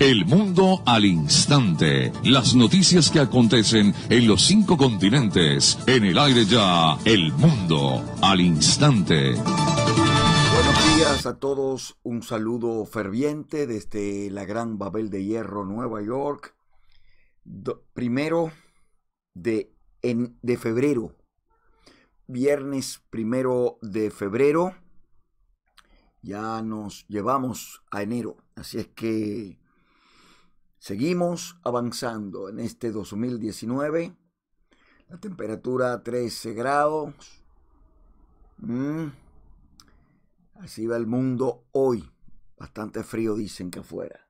El Mundo al Instante. Las noticias que acontecen en los cinco continentes. En el aire ya, El Mundo al Instante. Buenos días a todos. Un saludo ferviente desde la Gran Babel de Hierro, Nueva York. primero de, de febrero. Viernes primero de febrero. Ya nos llevamos a enero. Así es que seguimos avanzando en este 2019. La temperatura 13 grados. Mm. Así va el mundo hoy. Bastante frío dicen que afuera.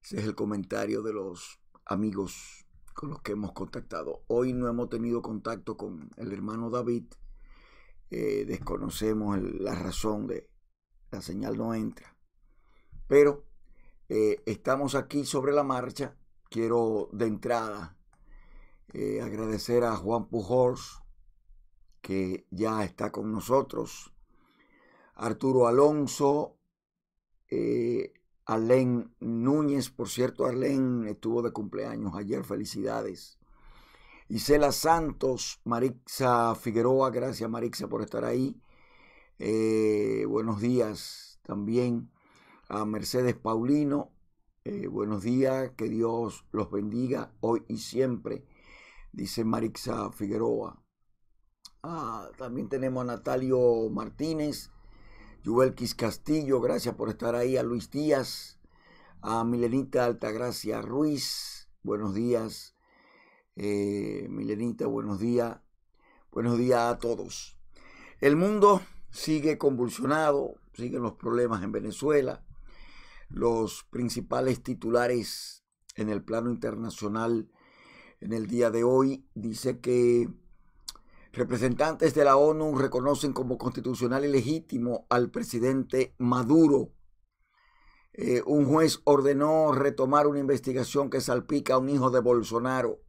Ese es el comentario de los amigos con los que hemos contactado. Hoy no hemos tenido contacto con el hermano David. Eh, desconocemos la razón de la señal no entra. Pero eh, estamos aquí sobre la marcha. Quiero de entrada eh, agradecer a Juan Pujors, que ya está con nosotros, Arturo Alonso, eh, Núñez, por cierto, Arlen estuvo de cumpleaños ayer, felicidades. Isela Santos, Marixa Figueroa, gracias Marixa por estar ahí. Eh, buenos días también a Mercedes Paulino. Eh, buenos días, que Dios los bendiga hoy y siempre, dice Marixa Figueroa. Ah, también tenemos a Natalio Martínez, Yuelquis Castillo, gracias por estar ahí, a Luis Díaz, a Milenita Altagracia Ruiz, buenos días. Eh, Milenita, buenos días. Buenos días a todos. El mundo sigue convulsionado, siguen los problemas en Venezuela, los principales titulares en el plano internacional en el día de hoy. Dice que representantes de la ONU reconocen como constitucional y legítimo al presidente Maduro. Eh, un juez ordenó retomar una investigación que salpica a un hijo de Bolsonaro.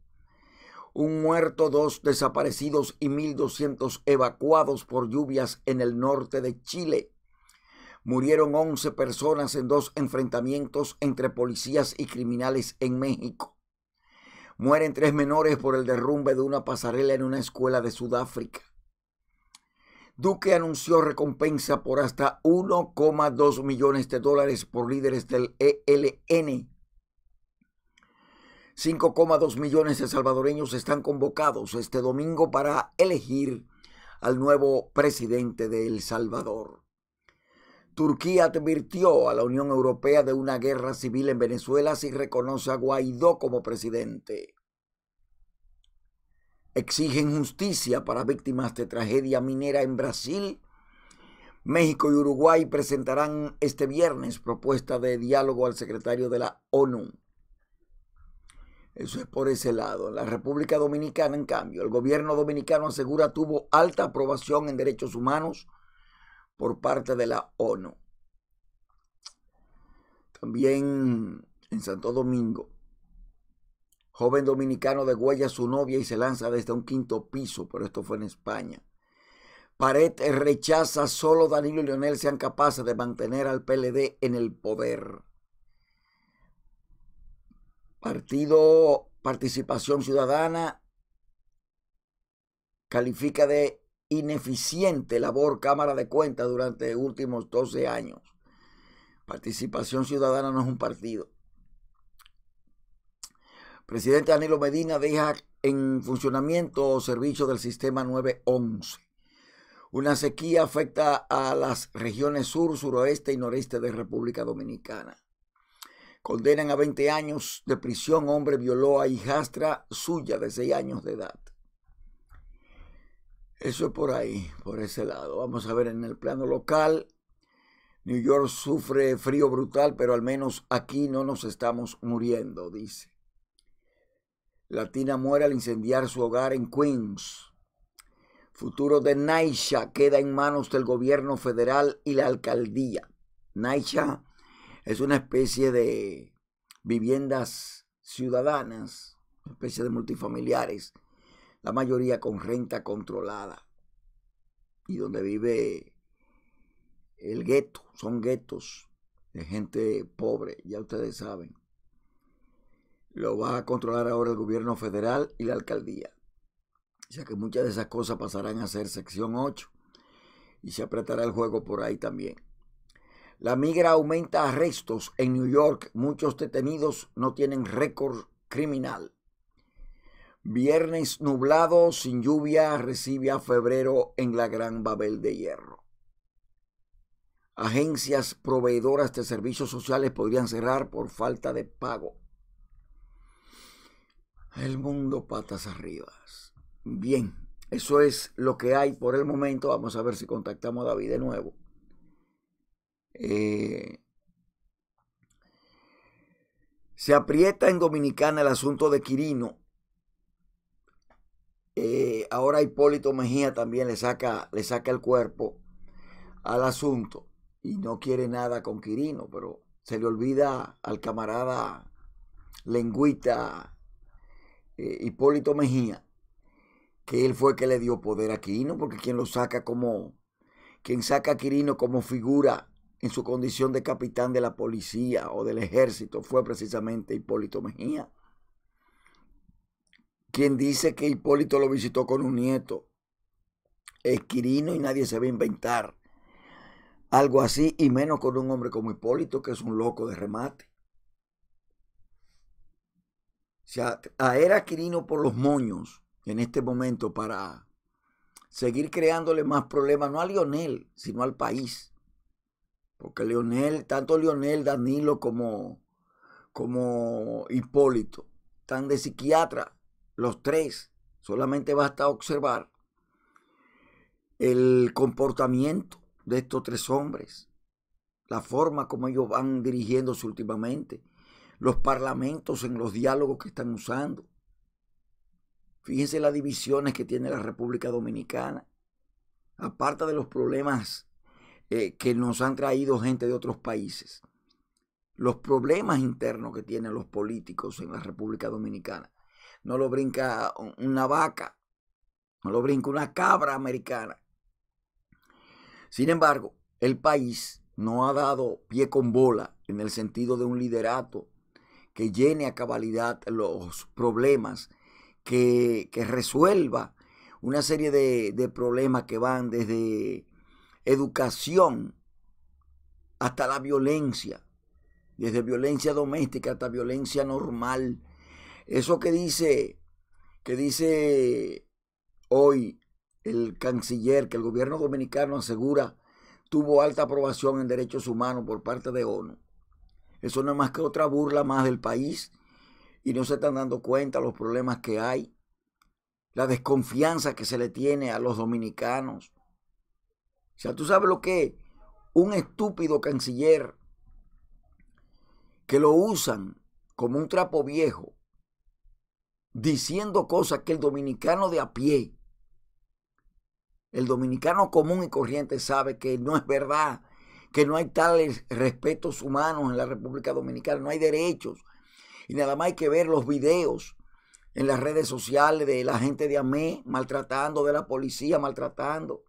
Un muerto, dos desaparecidos y 1.200 evacuados por lluvias en el norte de Chile. Murieron 11 personas en dos enfrentamientos entre policías y criminales en México. Mueren tres menores por el derrumbe de una pasarela en una escuela de Sudáfrica. Duque anunció recompensa por hasta 1,2 millones de dólares por líderes del ELN. 5,2 millones de salvadoreños están convocados este domingo para elegir al nuevo presidente de El Salvador. Turquía advirtió a la Unión Europea de una guerra civil en Venezuela si reconoce a Guaidó como presidente. Exigen justicia para víctimas de tragedia minera en Brasil. México y Uruguay presentarán este viernes propuesta de diálogo al secretario de la ONU. Eso es por ese lado. La República Dominicana, en cambio, el gobierno dominicano asegura tuvo alta aprobación en derechos humanos por parte de la ONU. También en Santo Domingo, joven dominicano degüella a su novia y se lanza desde un quinto piso, pero esto fue en España. Pared rechaza solo Danilo y Leonel sean capaces de mantener al PLD en el poder. Partido Participación Ciudadana califica de ineficiente labor Cámara de Cuentas durante los últimos 12 años. Participación Ciudadana no es un partido. Presidente Danilo Medina deja en funcionamiento o servicio del sistema 911. Una sequía afecta a las regiones sur, suroeste y noreste de República Dominicana. Condenan a 20 años de prisión. Hombre violó a hijastra suya de 6 años de edad. Eso es por ahí, por ese lado. Vamos a ver en el plano local. New York sufre frío brutal, pero al menos aquí no nos estamos muriendo, dice. Latina muere al incendiar su hogar en Queens. Futuro de Naisha queda en manos del gobierno federal y la alcaldía. Naisha es una especie de viviendas ciudadanas, una especie de multifamiliares la mayoría con renta controlada, y donde vive el gueto, son guetos de gente pobre, ya ustedes saben. Lo va a controlar ahora el gobierno federal y la alcaldía. ya que muchas de esas cosas pasarán a ser sección 8 y se apretará el juego por ahí también. La migra aumenta arrestos en New York. Muchos detenidos no tienen récord criminal. Viernes nublado, sin lluvia, recibe a febrero en la Gran Babel de Hierro. Agencias proveedoras de servicios sociales podrían cerrar por falta de pago. El mundo patas arriba. Bien, eso es lo que hay por el momento. Vamos a ver si contactamos a David de nuevo. Eh, se aprieta en Dominicana el asunto de Quirino eh, ahora Hipólito Mejía también le saca, le saca el cuerpo al asunto y no quiere nada con Quirino, pero se le olvida al camarada lengüita eh, Hipólito Mejía que él fue que le dio poder a Quirino, porque quien lo saca como, quien saca a Quirino como figura en su condición de capitán de la policía o del ejército fue precisamente Hipólito Mejía quien dice que Hipólito lo visitó con un nieto. Es Quirino y nadie se va a inventar algo así, y menos con un hombre como Hipólito, que es un loco de remate. O sea, era Quirino por los moños en este momento para seguir creándole más problemas, no a Lionel, sino al país. Porque Lionel, tanto Lionel, Danilo como, como Hipólito, están de psiquiatra los tres, solamente basta observar el comportamiento de estos tres hombres, la forma como ellos van dirigiéndose últimamente, los parlamentos en los diálogos que están usando. Fíjense las divisiones que tiene la República Dominicana, aparte de los problemas eh, que nos han traído gente de otros países, los problemas internos que tienen los políticos en la República Dominicana no lo brinca una vaca, no lo brinca una cabra americana. Sin embargo, el país no ha dado pie con bola en el sentido de un liderato que llene a cabalidad los problemas, que, resuelva una serie de, de problemas que van desde educación hasta la violencia, desde violencia doméstica hasta violencia normal, eso que dice, que dice hoy el canciller, que el gobierno dominicano asegura tuvo alta aprobación en derechos humanos por parte de ONU. Eso no es más que otra burla más del país y no se están dando cuenta los problemas que hay, la desconfianza que se le tiene a los dominicanos. O sea, tú sabes lo que es? un estúpido canciller que lo usan como un trapo viejo diciendo cosas que el dominicano de a pie, el dominicano común y corriente sabe que no es verdad, que no hay tales respetos humanos en la República Dominicana, no hay derechos. Y nada más hay que ver los videos en las redes sociales de la gente de AME maltratando, de la policía maltratando.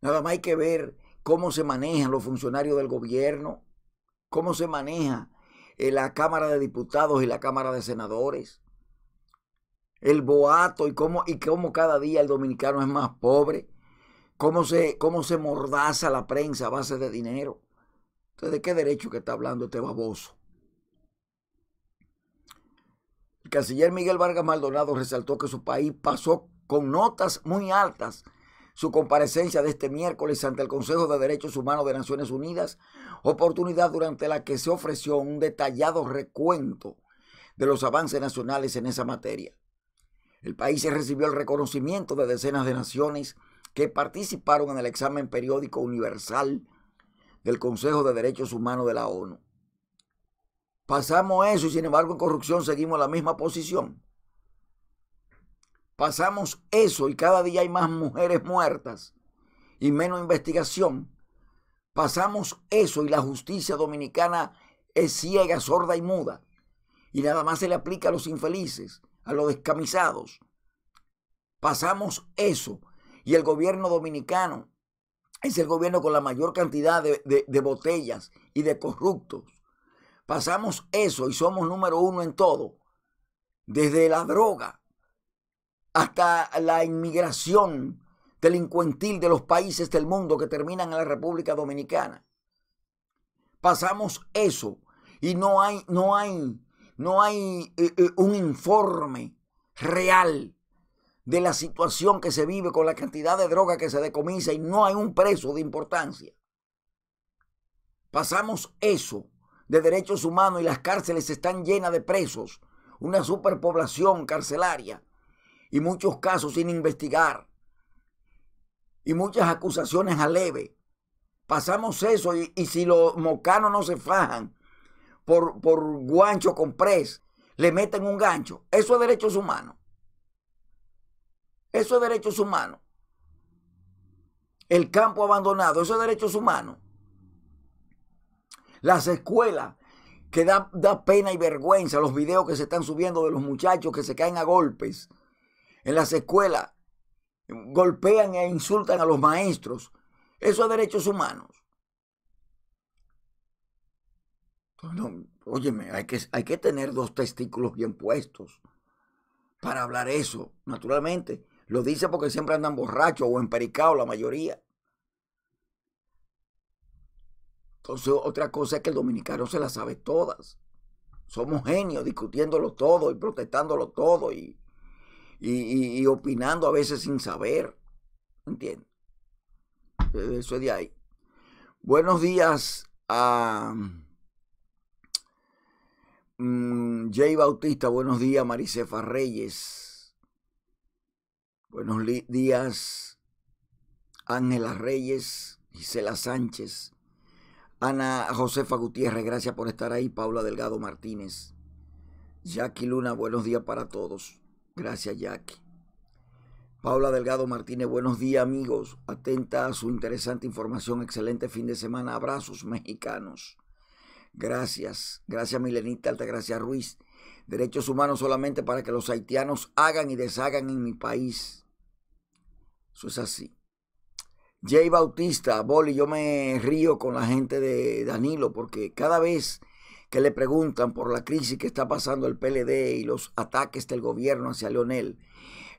Nada más hay que ver cómo se manejan los funcionarios del gobierno, cómo se maneja la Cámara de Diputados y la Cámara de Senadores, el boato y cómo, y cómo cada día el dominicano es más pobre, cómo se, cómo se mordaza la prensa a base de dinero. Entonces, ¿de qué derecho que está hablando este baboso? El canciller Miguel Vargas Maldonado resaltó que su país pasó con notas muy altas su comparecencia de este miércoles ante el Consejo de Derechos Humanos de Naciones Unidas, oportunidad durante la que se ofreció un detallado recuento de los avances nacionales en esa materia. El país recibió el reconocimiento de decenas de naciones que participaron en el examen periódico universal del Consejo de Derechos Humanos de la ONU. Pasamos eso y sin embargo en corrupción seguimos la misma posición pasamos eso y cada día hay más mujeres muertas y menos investigación, pasamos eso y la justicia dominicana es ciega, sorda y muda y nada más se le aplica a los infelices, a los descamisados. Pasamos eso y el gobierno dominicano es el gobierno con la mayor cantidad de, botellas y de corruptos. Pasamos eso y somos número uno en todo, desde la droga hasta la inmigración delincuentil de los países del mundo que terminan en la República Dominicana. Pasamos eso y no hay, no hay, no hay eh, eh, un informe real de la situación que se vive con la cantidad de droga que se decomisa y no hay un preso de importancia. Pasamos eso de derechos humanos y las cárceles están llenas de presos, una superpoblación carcelaria y muchos casos sin investigar y muchas acusaciones a leve. Pasamos eso y, si los mocanos no se fajan por, por guancho con pres, le meten un gancho. Eso es derechos humanos. Eso es derechos humanos. El campo abandonado, eso es derechos humanos. Las escuelas, que da, da pena y vergüenza los videos que se están subiendo de los muchachos que se caen a golpes en las escuelas, golpean e insultan a los maestros. Eso es derechos humanos. óyeme, hay que, tener dos testículos bien puestos para hablar eso, naturalmente. Lo dice porque siempre andan borrachos o empericados la mayoría. Entonces, otra cosa es que el dominicano se la sabe todas. Somos genios discutiéndolo todo y protestándolo todo y y, opinando a veces sin saber. ¿Entiendes? E-, eso es de ahí. Buenos días a mm, Jay Bautista. Buenos días, Maricefa Reyes. Buenos días, Ángela Reyes, Gisela Sánchez, Ana Josefa Gutiérrez. Gracias por estar ahí, Paula Delgado Martínez. Jackie Luna, buenos días para todos. Gracias, Jackie. Paula Delgado Martínez, buenos días amigos. Atenta a su interesante información. Excelente fin de semana. Abrazos mexicanos. Gracias. Gracias Milenita Altagracia Ruiz. Derechos humanos solamente para que los haitianos hagan y deshagan en mi país. Eso es así. Jay Bautista, Boli, yo me río con la gente de Danilo porque cada vez que le preguntan por la crisis que está pasando el PLD y los ataques del gobierno hacia Leonel,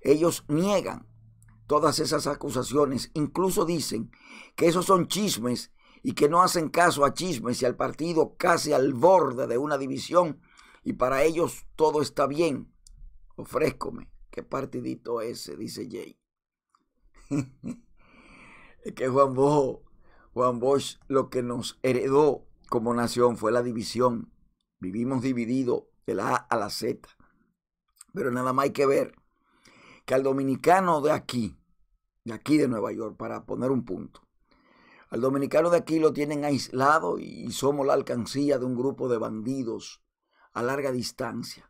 ellos niegan todas esas acusaciones, incluso dicen que esos son chismes y que no hacen caso a chismes y al partido casi al borde de una división y para ellos todo está bien. Ofrézcome, qué partidito ese, dice Jay. es que Juan Juan Bosch lo que nos heredó como nación fue la división. Vivimos divididos de la A a la Z. Pero nada más hay que ver que al dominicano de aquí, de aquí de Nueva York, para poner un punto, al dominicano de aquí lo tienen aislado y somos la alcancía de un grupo de bandidos a larga distancia.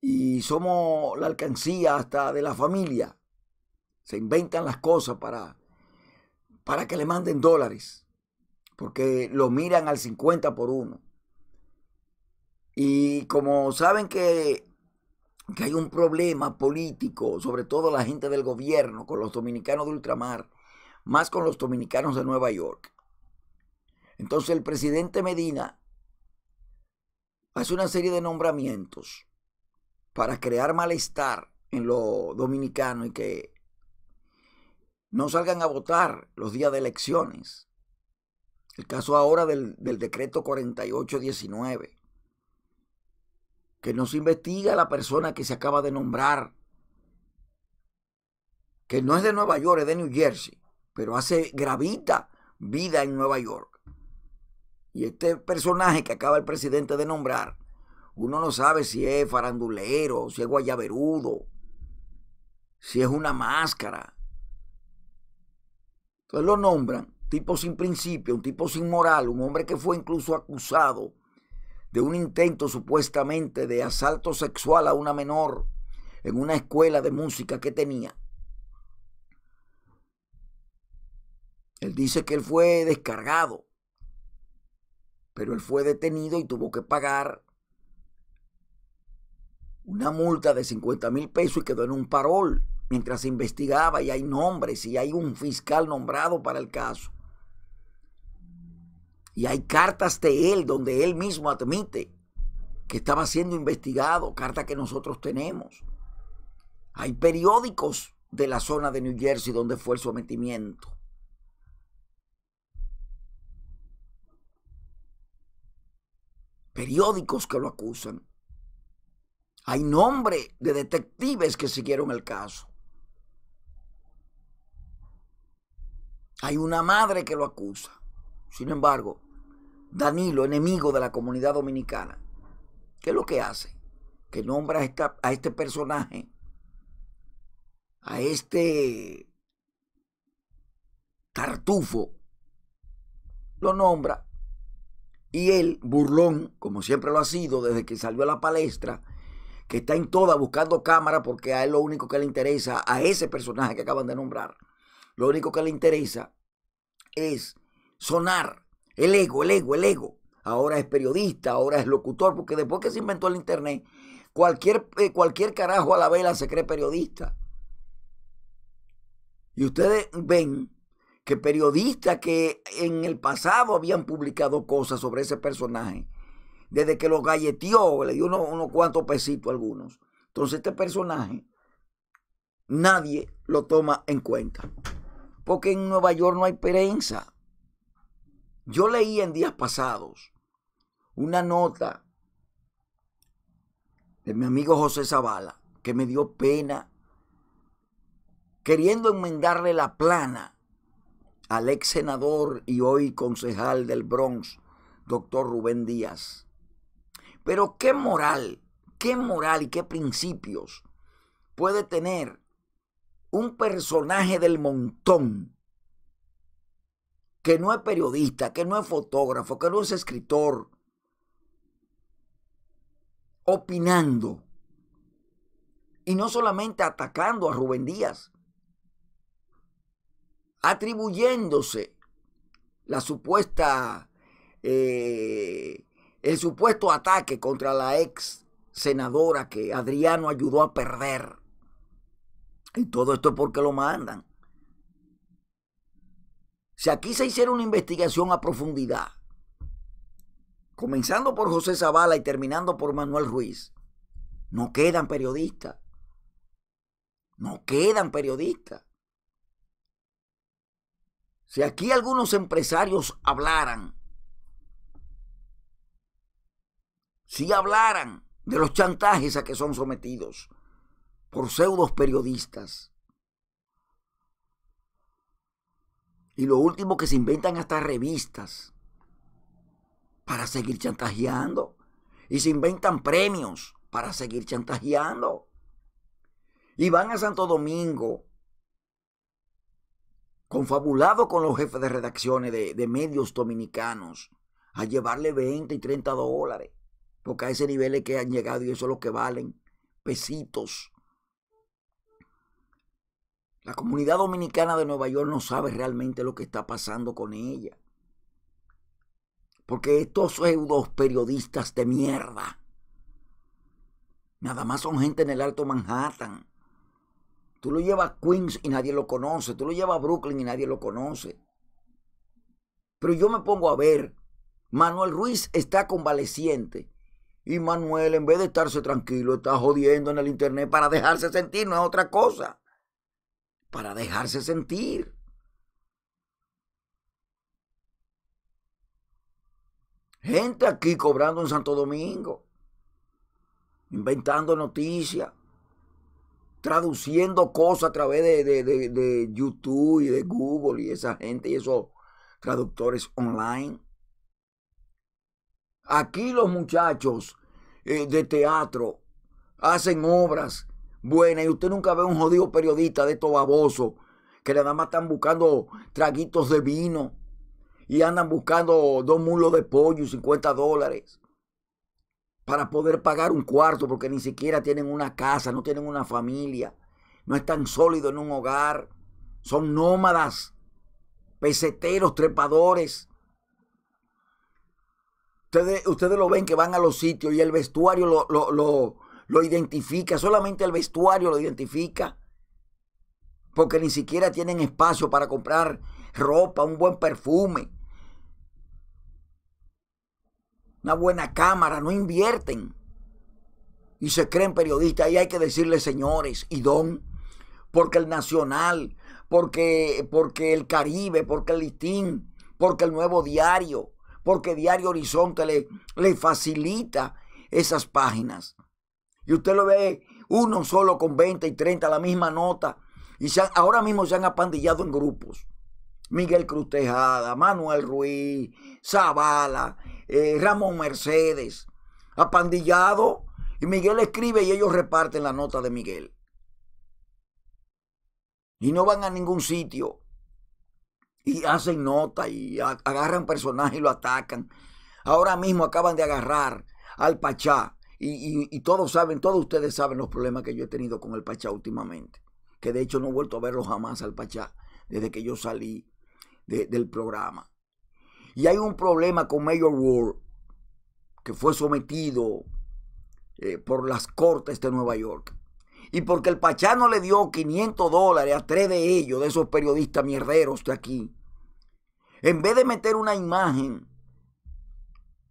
Y somos la alcancía hasta de la familia. Se inventan las cosas para, para que le manden dólares porque lo miran al 50 por uno. Y como saben que, que hay un problema político, sobre todo la gente del gobierno, con los dominicanos de ultramar, más con los dominicanos de Nueva York. Entonces el presidente Medina hace una serie de nombramientos para crear malestar en los dominicanos y que no salgan a votar los días de elecciones. El caso ahora del, decreto 4819, que no se investiga la persona que se acaba de nombrar, que no es de Nueva York, es de New Jersey, pero hace gravita vida en Nueva York. Y este personaje que acaba el presidente de nombrar, uno no sabe si es farandulero, si es guayaberudo, si es una máscara. Entonces lo nombran tipo sin principio, un tipo sin moral, un hombre que fue incluso acusado de un intento supuestamente de asalto sexual a una menor en una escuela de música que tenía. Él dice que él fue descargado, pero él fue detenido y tuvo que pagar una multa de 50 mil pesos y quedó en un parol mientras se investigaba y hay nombres y hay un fiscal nombrado para el caso. Y hay cartas de él donde él mismo admite que estaba siendo investigado, cartas que nosotros tenemos. Hay periódicos de la zona de New Jersey donde fue el sometimiento. Periódicos que lo acusan. Hay nombre de detectives que siguieron el caso. Hay una madre que lo acusa. Sin embargo, Danilo, enemigo de la comunidad dominicana, ¿qué es lo que hace? Que nombra a, este personaje, a este tartufo, lo nombra y él, burlón, como siempre lo ha sido desde que salió a la palestra, que está en toda buscando cámara porque a él lo único que le interesa, a ese personaje que acaban de nombrar, lo único que le interesa es sonar. El ego, el ego, el ego. Ahora es periodista, ahora es locutor, porque después que se inventó el Internet, cualquier, eh, cualquier carajo a la vela se cree periodista. Y ustedes ven que periodistas que en el pasado habían publicado cosas sobre ese personaje, desde que lo galleteó, le dio unos cuantos pesitos a algunos. Entonces este personaje nadie lo toma en cuenta. Porque en Nueva York no hay prensa. Yo leí en días pasados una nota de mi amigo José Zavala que me dio pena queriendo enmendarle la plana al ex senador y hoy concejal del Bronx, doctor Rubén Díaz. Pero qué moral, qué moral y qué principios puede tener un personaje del montón que no es periodista, que no es fotógrafo, que no es escritor, opinando y no solamente atacando a Rubén Díaz, atribuyéndose la supuesta, eh, el supuesto ataque contra la ex senadora que Adriano ayudó a perder. Y todo esto es porque lo mandan. Si aquí se hiciera una investigación a profundidad, comenzando por José Zavala y terminando por Manuel Ruiz, no quedan periodistas. No quedan periodistas. Si aquí algunos empresarios hablaran, si hablaran de los chantajes a que son sometidos por pseudos periodistas, Y lo último que se inventan hasta revistas para seguir chantajeando. Y se inventan premios para seguir chantajeando. Y van a Santo Domingo confabulados con los jefes de redacciones de, de medios dominicanos a llevarle 20 y 30 dólares. Porque a ese nivel es que han llegado y eso es lo que valen. Pesitos. La comunidad dominicana de Nueva York no sabe realmente lo que está pasando con ella. Porque estos pseudos periodistas de mierda, nada más son gente en el Alto Manhattan. Tú lo llevas a Queens y nadie lo conoce. Tú lo llevas a Brooklyn y nadie lo conoce. Pero yo me pongo a ver. Manuel Ruiz está convaleciente. Y Manuel, en vez de estarse tranquilo, está jodiendo en el internet para dejarse sentir, no es otra cosa para dejarse sentir. Gente aquí cobrando en Santo Domingo, inventando noticias, traduciendo cosas a través de, de, YouTube y de Google y esa gente y esos traductores online. Aquí los muchachos eh, de teatro hacen obras buena y usted nunca ve un jodido periodista de estos babosos que nada más están buscando traguitos de vino y andan buscando dos mulos de pollo y 50 dólares para poder pagar un cuarto porque ni siquiera tienen una casa, no tienen una familia, no están sólidos en un hogar, son nómadas, peseteros, trepadores. Ustedes, ustedes lo ven que van a los sitios y el vestuario lo lo identifica, solamente el vestuario lo identifica, porque ni siquiera tienen espacio para comprar ropa, un buen perfume, una buena cámara, no invierten. Y se creen periodistas, y hay que decirle señores y don, porque el nacional, porque, porque el Caribe, porque el listín, porque el nuevo diario, porque Diario Horizonte le, le facilita esas páginas. Y usted lo ve uno solo con 20 y 30, la misma nota. Y ahora mismo se han apandillado en grupos. Miguel Cruz Tejada, Manuel Ruiz, Zavala, eh, Ramón Mercedes, apandillado. Y Miguel escribe y ellos reparten la nota de Miguel. Y no van a ningún sitio. Y hacen nota y agarran personajes y lo atacan. Ahora mismo acaban de agarrar al Pachá y, todos saben, todos ustedes saben los problemas que yo he tenido con el Pachá últimamente. Que de hecho no he vuelto a verlo jamás al Pachá desde que yo salí del programa. Y hay un problema con Mayor Ward que fue sometido eh, por las cortes de Nueva York. Y porque el Pachá no le dio 500 dólares a tres de ellos, de esos periodistas mierderos de aquí, en vez de meter una imagen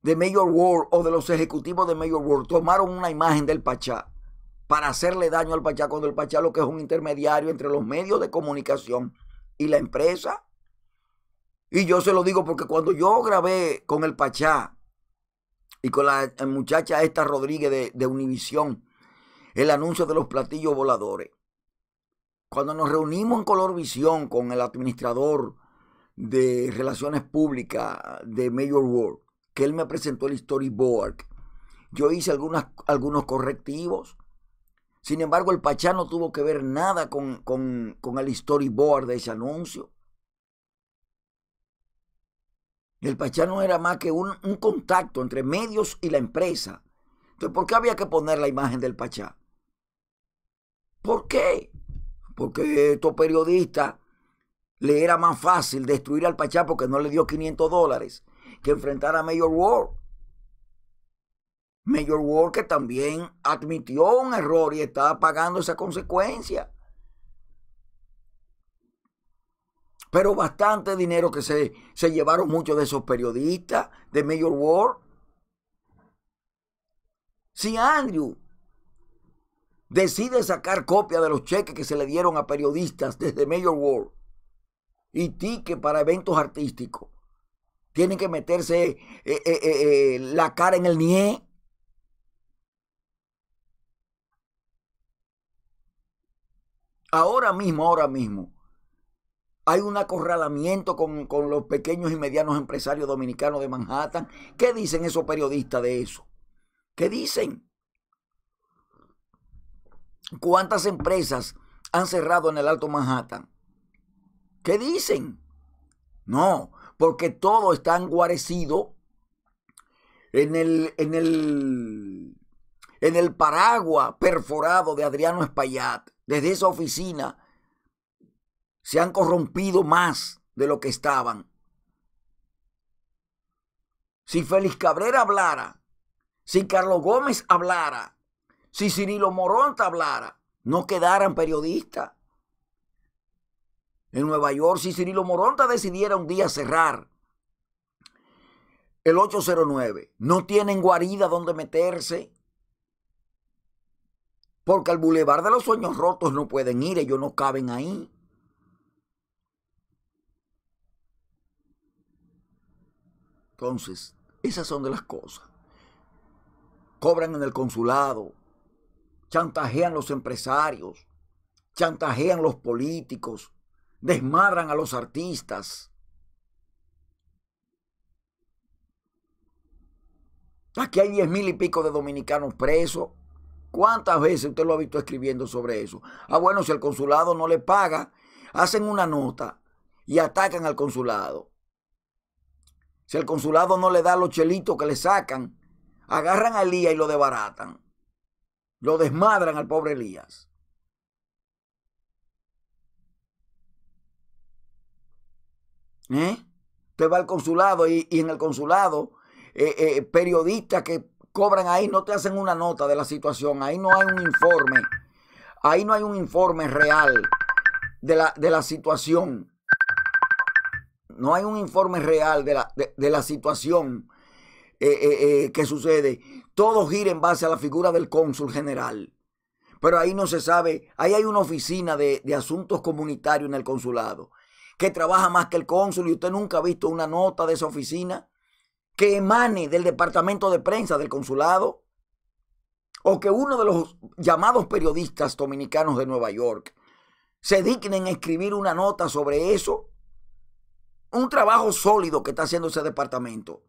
de Mayor World o de los ejecutivos de Mayor World tomaron una imagen del Pachá para hacerle daño al Pachá cuando el Pachá lo que es un intermediario entre los medios de comunicación y la empresa. Y yo se lo digo porque cuando yo grabé con el Pachá y con la eh, muchacha esta Rodríguez de, de Univisión, el anuncio de los platillos voladores, cuando nos reunimos en Colorvisión con el administrador de Relaciones Públicas de Mayor World, él me presentó el storyboard. Yo hice algunos correctivos. Sin embargo, el Pachá no tuvo que ver nada con, con, el storyboard de ese anuncio. El Pachá no era más que un, un, contacto entre medios y la empresa. Entonces, ¿por qué había que poner la imagen del Pachá? ¿Por qué? Porque estos periodistas le era más fácil destruir al Pachá porque no le dio 500 dólares que enfrentar a Mayor World. Mayor World que también admitió un error y estaba pagando esa consecuencia. Pero bastante dinero que se, llevaron muchos de esos periodistas de Mayor World. Si Andrew decide sacar copia de los cheques que se le dieron a periodistas desde Major World y ticket para eventos artísticos, tienen que meterse eh, eh, eh, la cara en el nie. Ahora mismo, ahora mismo, hay un acorralamiento con, con los pequeños y medianos empresarios dominicanos de Manhattan. ¿Qué dicen esos periodistas de eso? ¿Qué dicen? ¿Cuántas empresas han cerrado en el Alto Manhattan? ¿Qué dicen? No, porque todo está enguarecido en el, en en el paraguas perforado de Adriano Espaillat. Desde esa oficina se han corrompido más de lo que estaban. Si Félix Cabrera hablara, si Carlos Gómez hablara, si Cirilo Moronta hablara, no quedaran periodistas en Nueva York si Cirilo Moronta decidiera un día cerrar el 809. No tienen guarida donde meterse. Porque al bulevar de los Sueños Rotos no pueden ir, ellos no caben ahí. Entonces, esas son de las cosas. Cobran en el consulado, chantajean los empresarios, chantajean los políticos, desmadran a los artistas. Aquí hay diez mil y pico de dominicanos presos. ¿Cuántas veces usted lo ha visto escribiendo sobre eso? Ah, bueno, si el consulado no le paga, hacen una nota y atacan al consulado. Si el consulado no le da los chelitos que le sacan, agarran a Elías y lo debaratan. Lo desmadran al pobre Elías. ¿eh? va al consulado y, en el consulado, eh, eh, periodistas que cobran ahí no te hacen una nota de la situación, ahí no hay un informe, ahí no hay un informe real de la, situación. No hay un informe real de la, situación eh, que sucede. Todo gira en base a la figura del cónsul general pero ahí no se sabe, ahí hay una oficina de, asuntos comunitarios en el consulado que trabaja más que el cónsul y usted nunca ha visto una nota de esa oficina que emane del departamento de prensa del consulado o que uno de los llamados periodistas dominicanos de Nueva York se digne a escribir una nota sobre eso. Un trabajo sólido que está haciendo ese departamento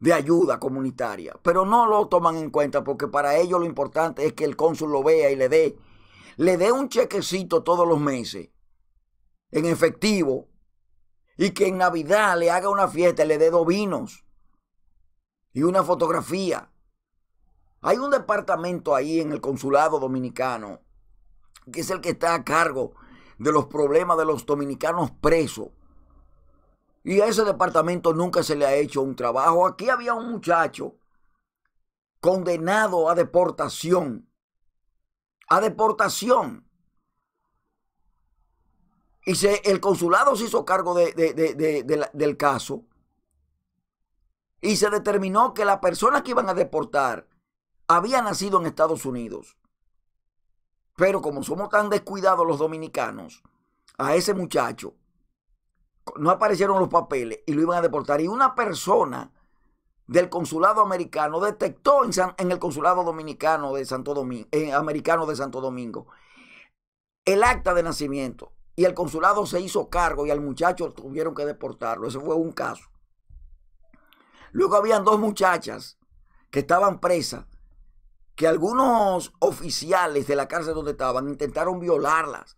de ayuda comunitaria, pero no lo toman en cuenta porque para ellos lo importante es que el cónsul lo vea y le dé, le dé un chequecito todos los meses en efectivo y que en Navidad le haga una fiesta y le dé dos vinos y una fotografía. Hay un departamento ahí en el consulado dominicano que es el que está a cargo de los problemas de los dominicanos presos. Y a ese departamento nunca se le ha hecho un trabajo. Aquí había un muchacho condenado a deportación. A deportación. Y el consulado se hizo cargo del caso. Y se determinó que la persona que iban a deportar había nacido en Estados Unidos. Pero como somos tan descuidados los dominicanos, a ese muchacho no aparecieron los papeles y lo iban a deportar. Y una persona del consulado americano detectó en, el consulado dominicano de Santo Domingo, eh, americano de Santo Domingo, el acta de nacimiento y el consulado se hizo cargo y al muchacho tuvieron que deportarlo. Ese fue un caso. Luego habían dos muchachas que estaban presas, que algunos oficiales de la cárcel donde estaban intentaron violarlas,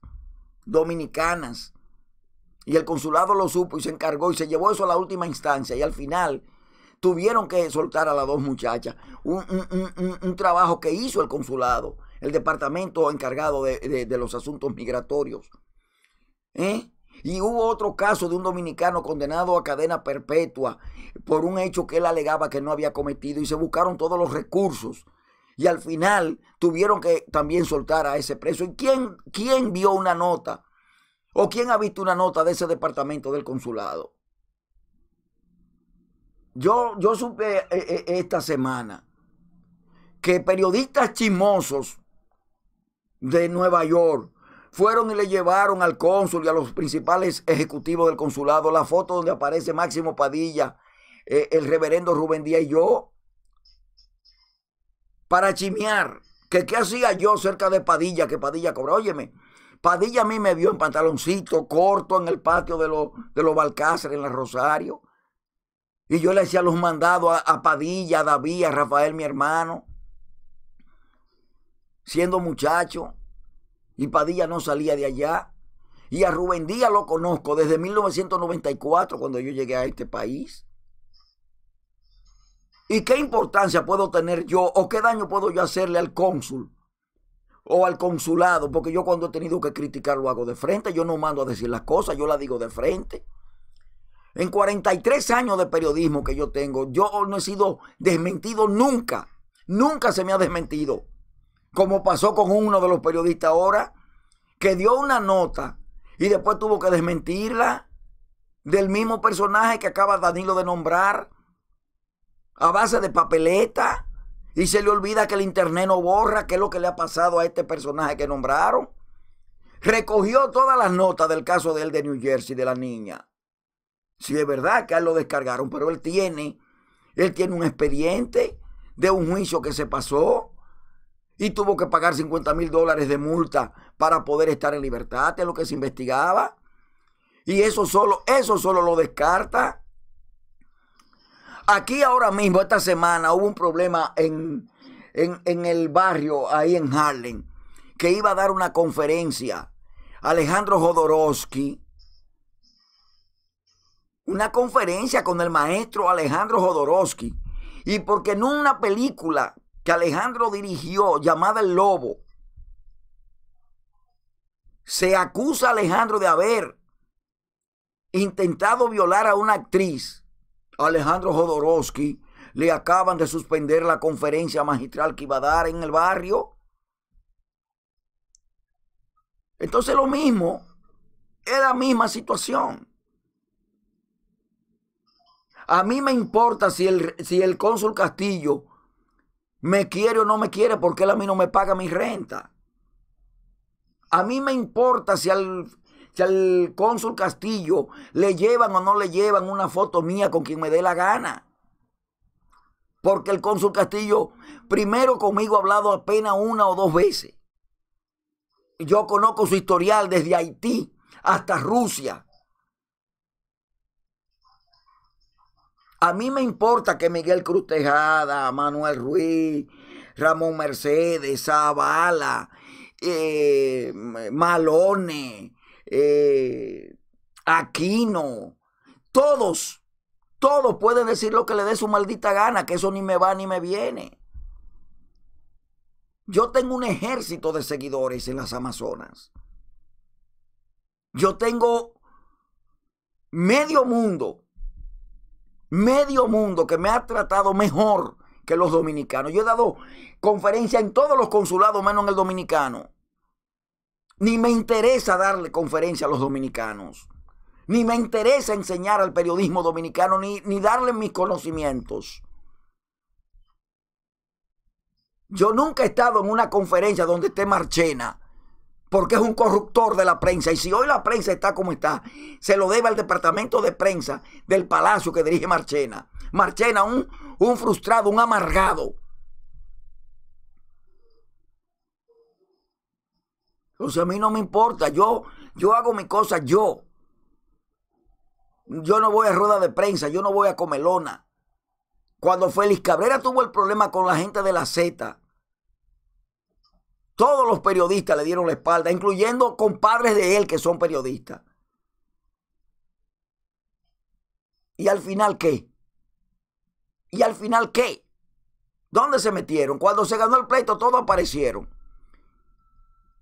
dominicanas. Y el consulado lo supo y se encargó y se llevó eso a la última instancia. Y al final tuvieron que soltar a las dos muchachas. Un, trabajo que hizo el consulado, el departamento encargado de los asuntos migratorios. ¿eh? Y hubo otro caso de un dominicano condenado a cadena perpetua por un hecho que él alegaba que no había cometido y se buscaron todos los recursos. Y al final tuvieron que también soltar a ese preso. ¿Y quién, quién vio una nota? ¿O quién ha visto una nota de ese departamento del consulado? Yo, yo supe eh, eh, esta semana que periodistas chimosos de Nueva York fueron y le llevaron al cónsul y a los principales ejecutivos del consulado la foto donde aparece Máximo Padilla, eh, el reverendo Rubén Díaz y yo, para chimear. Que qué hacía yo cerca de Padilla, que Padilla cobra. Óyeme, Padilla a mí me vio en pantaloncito corto en el patio de los de en la Rosario. Y yo le hacía los mandados a, a Padilla, a David, a Rafael, mi hermano. Siendo muchacho, y Padilla no salía de allá. Y a Rubén Díaz lo conozco desde 1994, cuando yo llegué a este país. ¿Y qué importancia puedo tener yo o qué daño puedo yo hacerle al cónsul o al consulado? Porque yo cuando he tenido que criticar lo hago de frente, yo no mando a decir las cosas, yo las digo de frente. En 43 años de periodismo que yo tengo, yo no he sido desmentido nunca, nunca se me ha desmentido como pasó con uno de los periodistas ahora, que dio una nota y después tuvo que desmentirla del mismo personaje que acaba Danilo de nombrar, a base de papeleta, y se le olvida que el internet no borra qué es lo que le ha pasado a este personaje que nombraron. Recogió todas las notas del caso de él de New Jersey, de la niña. Si es verdad que él lo descargaron, pero él tiene, él tiene un expediente de un juicio que se pasó y tuvo que pagar 50 mil dólares de multa para poder estar en libertad, Es lo que se investigaba. Y eso solo, eso solo lo descarta. Aquí ahora mismo, esta semana, hubo un problema en, en el barrio, ahí en Harlem, que iba a dar una conferencia. Alejandro Jodorowsky, una conferencia con el maestro Alejandro Jodorowsky. Y porque en una película que Alejandro dirigió llamada El Lobo, se acusa a Alejandro de haber intentado violar a una actriz. Alejandro Jodorowsky le acaban de suspender la conferencia magistral que iba a dar en el barrio. Entonces lo mismo, es la misma situación. A mí me importa si el, si el cónsul Castillo me quiere o no me quiere porque él a mí no me paga mi renta. A mí me importa si al, si al cónsul Castillo le llevan o no le llevan una foto mía con quien me dé la gana. Porque el cónsul Castillo primero conmigo ha hablado apenas una o dos veces. Yo conozco su historial desde Haití hasta Rusia. A mí me importa que Miguel Cruz Tejada, Manuel Ruiz, Ramón Mercedes, Zavala, eh, Malone, eh, Aquino, todos, todos pueden decir lo que le dé su maldita gana, que eso ni me va ni me viene. Yo tengo un ejército de seguidores en las Amazonas. Yo tengo medio mundo medio mundo que me ha tratado mejor que los dominicanos. Yo he dado conferencia en todos los consulados, menos en el dominicano. Ni me interesa darle conferencia a los dominicanos. Ni me interesa enseñar al periodismo dominicano, ni, ni darle mis conocimientos. Yo nunca he estado en una conferencia donde esté Marchena porque es un corruptor de la prensa. Y si hoy la prensa está como está, se lo debe al departamento de prensa del palacio que dirige Marchena. Marchena, un, un frustrado, un amargado. Entonces a mí no me importa, yo, yo hago mi cosa yo. Yo no voy a rueda de prensa, yo no voy a comelona. Cuando Félix Cabrera tuvo el problema con la gente de la Z, todos los periodistas le dieron la espalda, incluyendo compadres de él que son periodistas. ¿Y al final qué? ¿Y al final qué? ¿Dónde se metieron? Cuando se ganó el pleito, todos aparecieron.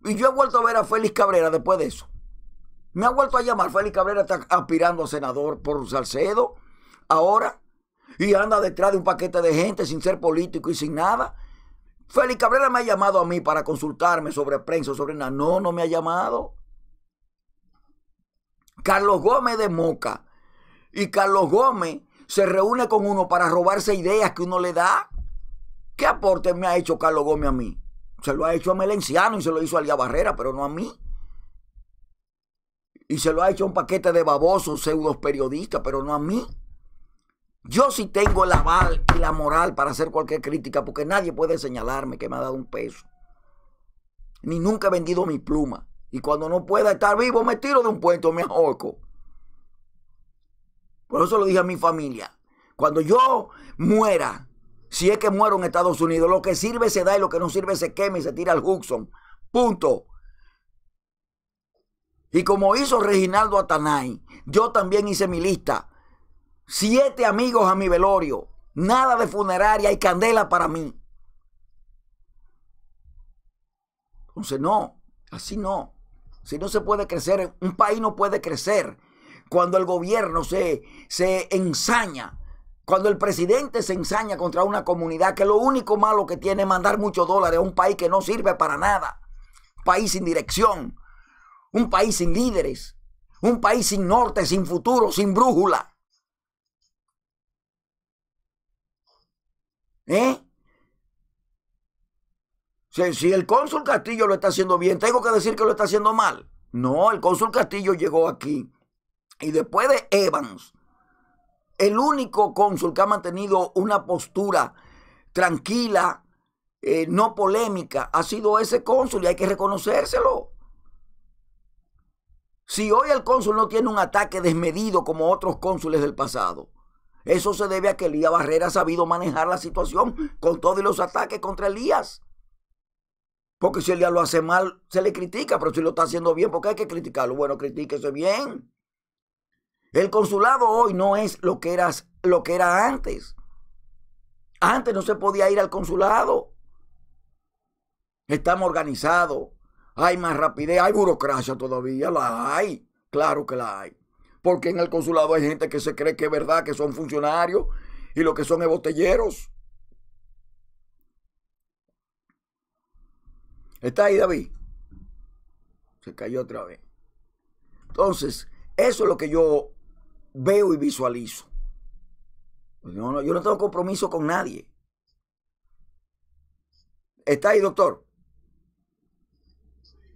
Y yo he vuelto a ver a Félix Cabrera después de eso. Me ha vuelto a llamar. Félix Cabrera está aspirando a senador por Salcedo ahora y anda detrás de un paquete de gente sin ser político y sin nada. Félix Cabrera me ha llamado a mí para consultarme sobre prensa, sobre nada. No, no me ha llamado. Carlos Gómez de Moca. Y Carlos Gómez se reúne con uno para robarse ideas que uno le da. ¿Qué aporte me ha hecho Carlos Gómez a mí? Se lo ha hecho a Melenciano y se lo hizo a Lía Barrera, pero no a mí. Y se lo ha hecho a un paquete de babosos pseudos periodistas, pero no a mí. Yo sí tengo el aval y la moral para hacer cualquier crítica, porque nadie puede señalarme que me ha dado un peso. Ni nunca he vendido mi pluma. Y cuando no pueda estar vivo, me tiro de un puente, o me ahorco. Por eso lo dije a mi familia. Cuando yo muera, si es que muero en Estados Unidos, lo que sirve se da y lo que no sirve se quema y se tira al Hudson. Punto. Y como hizo Reginaldo Atanay, yo también hice mi lista. Siete amigos a mi velorio. Nada de funeraria y candela para mí. Entonces, no, así no. Si no se puede crecer, un país no puede crecer cuando el gobierno se, se ensaña, cuando el presidente se ensaña contra una comunidad que lo único malo que tiene es mandar muchos dólares a un país que no sirve para nada, un país sin dirección, un país sin líderes, un país sin norte, sin futuro, sin brújula. ¿Eh? Si, el cónsul Castillo lo está haciendo bien, tengo que decir que lo está haciendo mal. No, el cónsul Castillo llegó aquí. Y después de Evans, el único cónsul que ha mantenido una postura tranquila, eh, no polémica, ha sido ese cónsul y hay que reconocérselo. Si hoy el cónsul no tiene un ataque desmedido como otros cónsules del pasado, eso se debe a que Elías Barrera ha sabido manejar la situación con todos los ataques contra Elías. Porque si Elías lo hace mal, se le critica, pero si lo está haciendo bien, ¿por qué hay que criticarlo? Bueno, critíquese bien. El consulado hoy no es lo que, eras, lo que era antes. Antes no se podía ir al consulado. Estamos organizados. Hay más rapidez, hay burocracia todavía, la hay. Claro que la hay porque en el consulado hay gente que se cree que es verdad, que son funcionarios y lo que son es botelleros. ¿Está ahí David? Se cayó otra vez. Entonces, eso es lo que yo veo y visualizo. Pues yo no tengo compromiso con nadie. ¿Está ahí, doctor?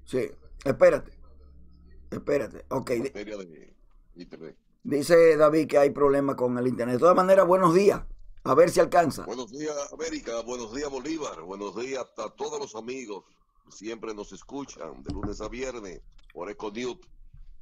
Sí, espérate. Espérate, ok. Dice David que hay problemas con el Internet. De todas maneras, buenos días. A ver si alcanza. Buenos días, América. Buenos días, Bolívar. Buenos días a todos los amigos. Siempre nos escuchan de lunes a viernes por Newt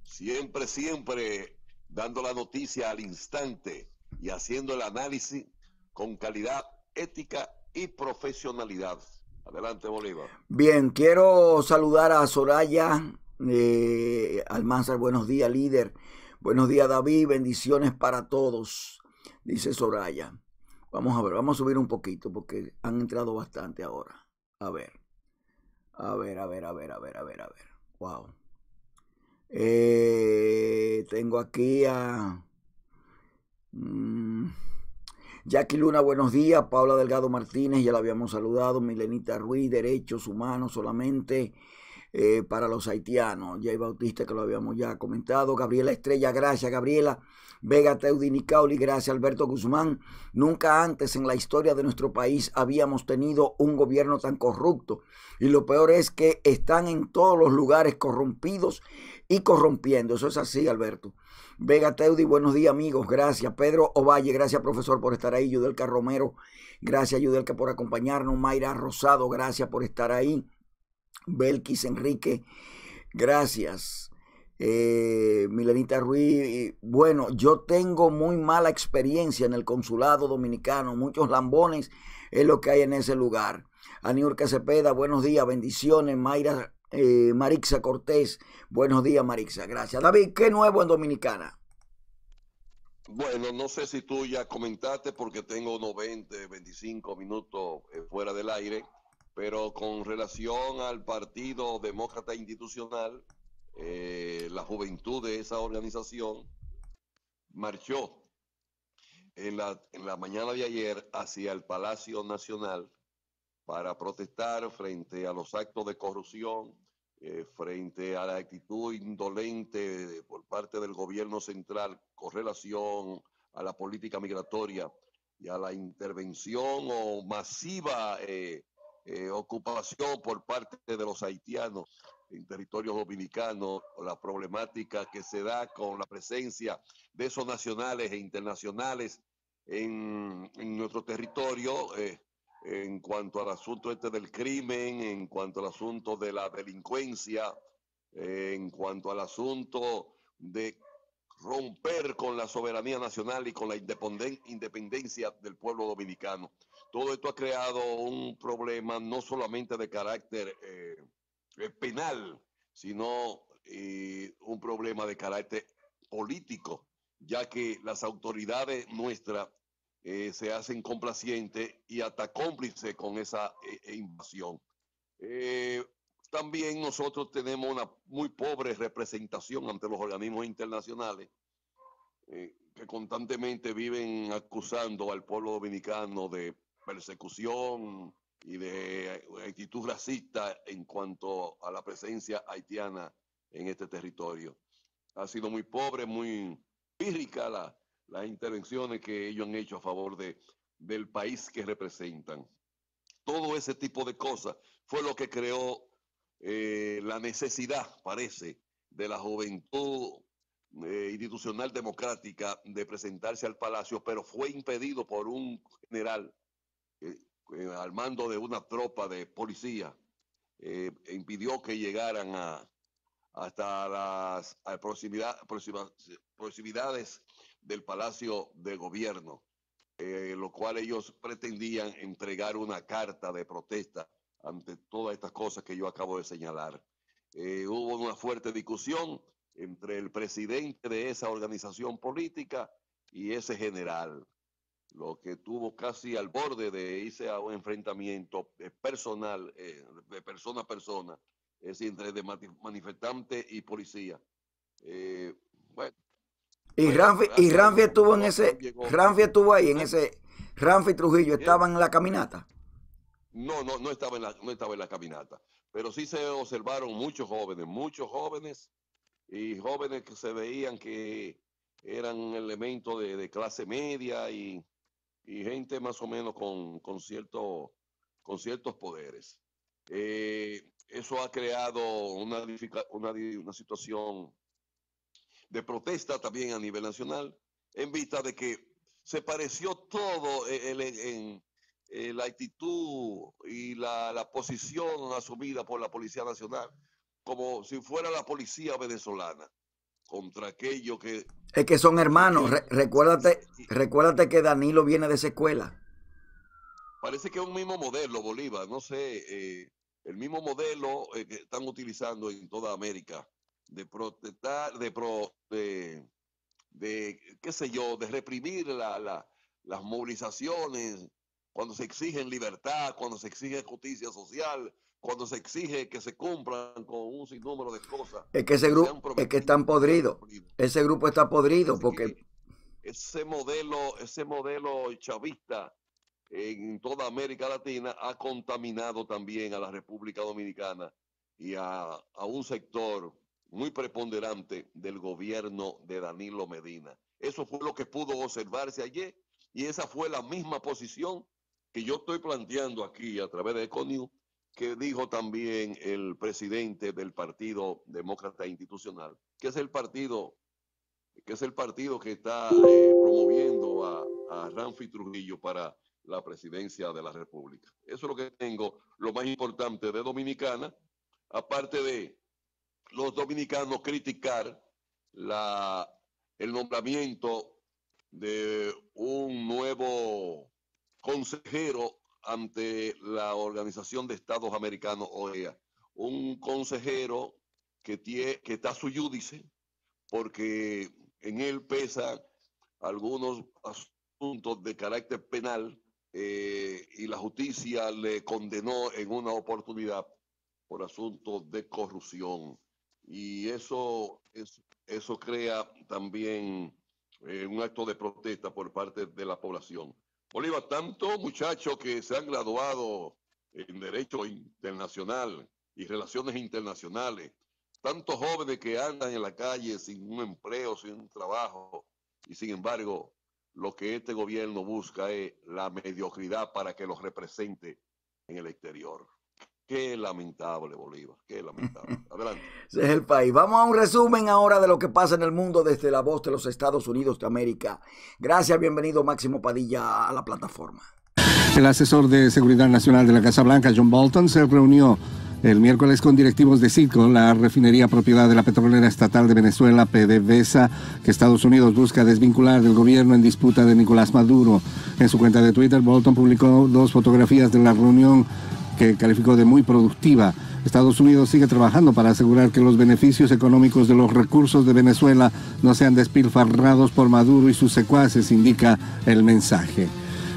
Siempre, siempre dando la noticia al instante y haciendo el análisis con calidad ética y profesionalidad. Adelante, Bolívar. Bien, quiero saludar a Soraya eh, Almanzar. Buenos días, líder. Buenos días, David. Bendiciones para todos, dice Soraya. Vamos a ver, vamos a subir un poquito porque han entrado bastante ahora. A ver, a ver, a ver, a ver, a ver, a ver, a ver. Wow. Eh, tengo aquí a mm, Jackie Luna, buenos días. Paula Delgado Martínez, ya la habíamos saludado. Milenita Ruiz, Derechos Humanos solamente. Eh, para los haitianos. Jay Bautista, que lo habíamos ya comentado. Gabriela Estrella, gracias. Gabriela Vega Teudi Nicauli, gracias. Alberto Guzmán, nunca antes en la historia de nuestro país habíamos tenido un gobierno tan corrupto. Y lo peor es que están en todos los lugares corrompidos y corrompiendo. Eso es así, Alberto. Vega Teudi, buenos días amigos, gracias. Pedro Ovalle, gracias profesor por estar ahí. Yudelka Romero, gracias Yudelka por acompañarnos. Mayra Rosado, gracias por estar ahí. Belkis Enrique, gracias. Eh, Milenita Ruiz, bueno, yo tengo muy mala experiencia en el consulado dominicano, muchos lambones es lo que hay en ese lugar. Aniurca Cepeda, buenos días, bendiciones. Mayra eh, Marixa Cortés, buenos días, Marixa, gracias. David, ¿qué nuevo en Dominicana? Bueno, no sé si tú ya comentaste porque tengo 90, 25 minutos eh, fuera del aire pero con relación al Partido Demócrata Institucional, eh, la juventud de esa organización marchó en la, mañana de ayer hacia el Palacio Nacional para protestar frente a los actos de corrupción, eh, frente a la actitud indolente por parte del gobierno central con relación a la política migratoria y a la intervención masiva eh, eh, ocupación por parte de los haitianos en territorio dominicano, la problemática que se da con la presencia de esos nacionales e internacionales en, nuestro territorio, eh, en cuanto al asunto este del crimen, en cuanto al asunto de la delincuencia, eh, en cuanto al asunto de romper con la soberanía nacional y con la independencia del pueblo dominicano. Todo esto ha creado un problema no solamente de carácter eh, eh, penal, sino un problema de carácter político, ya que las autoridades nuestras eh, se hacen complacientes y hasta cómplices con esa e, e invasión. también nosotros tenemos una muy pobre representación ante los organismos internacionales que constantemente viven acusando al pueblo dominicano de persecución y de actitud racista en cuanto a la presencia haitiana en este territorio. Ha sido muy pobre, muy pírrica la, las intervenciones que ellos han hecho a favor de, del país que representan. Todo ese tipo de cosas fue lo que creó eh, la necesidad, parece, de la juventud eh, institucional democrática de presentarse al palacio, pero fue impedido por un general eh, eh, al mando de una tropa de policía, eh, e impidió que llegaran a, hasta las proximidades del Palacio de Gobierno, lo cual ellos pretendían entregar una carta de protesta ante todas estas cosas que yo acabo de señalar. hubo una fuerte discusión entre el presidente de esa organización política y ese general lo que tuvo casi al borde de irse a un enfrentamiento eh, personal, eh, de persona a persona, es entre manifestantes y policía. Eh, bueno. Y Ramfi, estuvo en ese, Ramfi estuvo ahí en ese, Ramfi Trujillo ¿estaban en la caminata. No, no, no estaba en la, no estaba en la caminata, pero sí se observaron muchos jóvenes, muchos jóvenes y jóvenes que se veían que eran elementos de, de clase media y y gente más o menos con, con, con ciertos poderes. Eh, eso ha creado una, una, situación de protesta también a nivel nacional, en vista de que se pareció todo e, e, en, eh, la actitud y la, la, posición asumida por la Policía Nacional, como si fuera la policía venezolana, contra aquello que es que son hermanos. recuérdate, recuérdate que Danilo viene de esa escuela. Parece que es un mismo modelo, Bolívar. No sé, eh, el mismo modelo eh, que están utilizando en toda América de protestar, de, pro, de, qué sé yo, de reprimir la, las movilizaciones, cuando se exige libertad, cuando se exige justicia social, cuando se exige que se cumplan con un sinnúmero de cosas. Es que ese grupo, es que están podridos. Ese grupo está podrido porque ese modelo, ese modelo chavista en toda América Latina ha contaminado también a la República Dominicana y a, a un sector muy preponderante del gobierno de Danilo Medina. Eso fue lo que pudo observarse ayer y esa fue la misma posición que yo estoy planteando aquí a través de Econiu, que dijo también el presidente del Partido Demócrata Institucional, que es el partido que es el partido que está eh, promoviendo a, Ramfi Trujillo para la presidencia de la República. Eso es lo que tengo, lo más importante de Dominicana, aparte de los dominicanos criticar la, el nombramiento de un nuevo consejero ante la Organización de Estados Americanos, OEA. Un consejero que, que está su yúdice porque en él pesa algunos asuntos de carácter penal eh, y la justicia le condenó en una oportunidad por asuntos de corrupción. Y eso, eso, crea también eh, un acto de protesta por parte de la población. Oliva, tanto muchachos que se han graduado en Derecho Internacional y Relaciones Internacionales, tantos jóvenes que andan en la calle sin un empleo, sin un trabajo, y sin embargo, lo que este gobierno busca es la mediocridad para que los represente en el exterior. Qué lamentable, Bolívar, qué lamentable. Adelante. es el país. Vamos a un resumen ahora de lo que pasa en el mundo desde la voz de los Estados Unidos de América. Gracias, bienvenido Máximo Padilla a la plataforma. El asesor de Seguridad Nacional de la Casa Blanca, John Bolton, se reunió el miércoles con directivos de CITCO, la refinería propiedad de la petrolera estatal de Venezuela, PDVSA, que Estados Unidos busca desvincular del gobierno en disputa de Nicolás Maduro. En su cuenta de Twitter, Bolton publicó dos fotografías de la reunión que calificó de muy productiva. Estados Unidos sigue trabajando para asegurar que los beneficios económicos de los recursos de Venezuela no sean despilfarrados por Maduro y sus secuaces, indica el mensaje.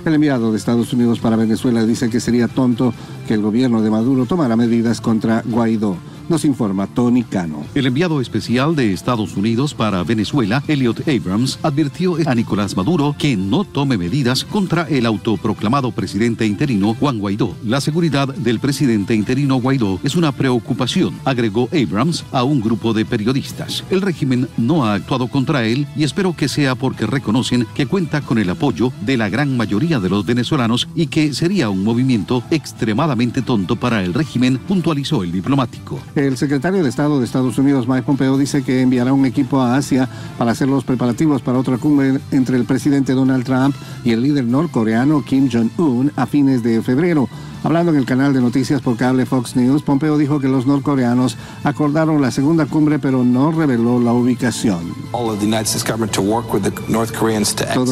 El enviado de Estados Unidos para Venezuela dice que sería tonto que el gobierno de Maduro tomara medidas contra Guaidó nos informa Tony Cano. El enviado especial de Estados Unidos para Venezuela, Elliot Abrams, advirtió a Nicolás Maduro que no tome medidas contra el autoproclamado presidente interino Juan Guaidó. La seguridad del presidente interino Guaidó es una preocupación, agregó Abrams a un grupo de periodistas. El régimen no ha actuado contra él y espero que sea porque reconocen que cuenta con el apoyo de la gran mayoría de los venezolanos y que sería un movimiento extremadamente tonto para el régimen, puntualizó el diplomático. El secretario de Estado de Estados Unidos, Mike Pompeo, dice que enviará un equipo a Asia para hacer los preparativos para otra cumbre entre el presidente Donald Trump y el líder norcoreano Kim Jong-un a fines de febrero. Hablando en el canal de noticias por cable Fox News, Pompeo dijo que los norcoreanos acordaron la segunda cumbre, pero no reveló la ubicación. Todo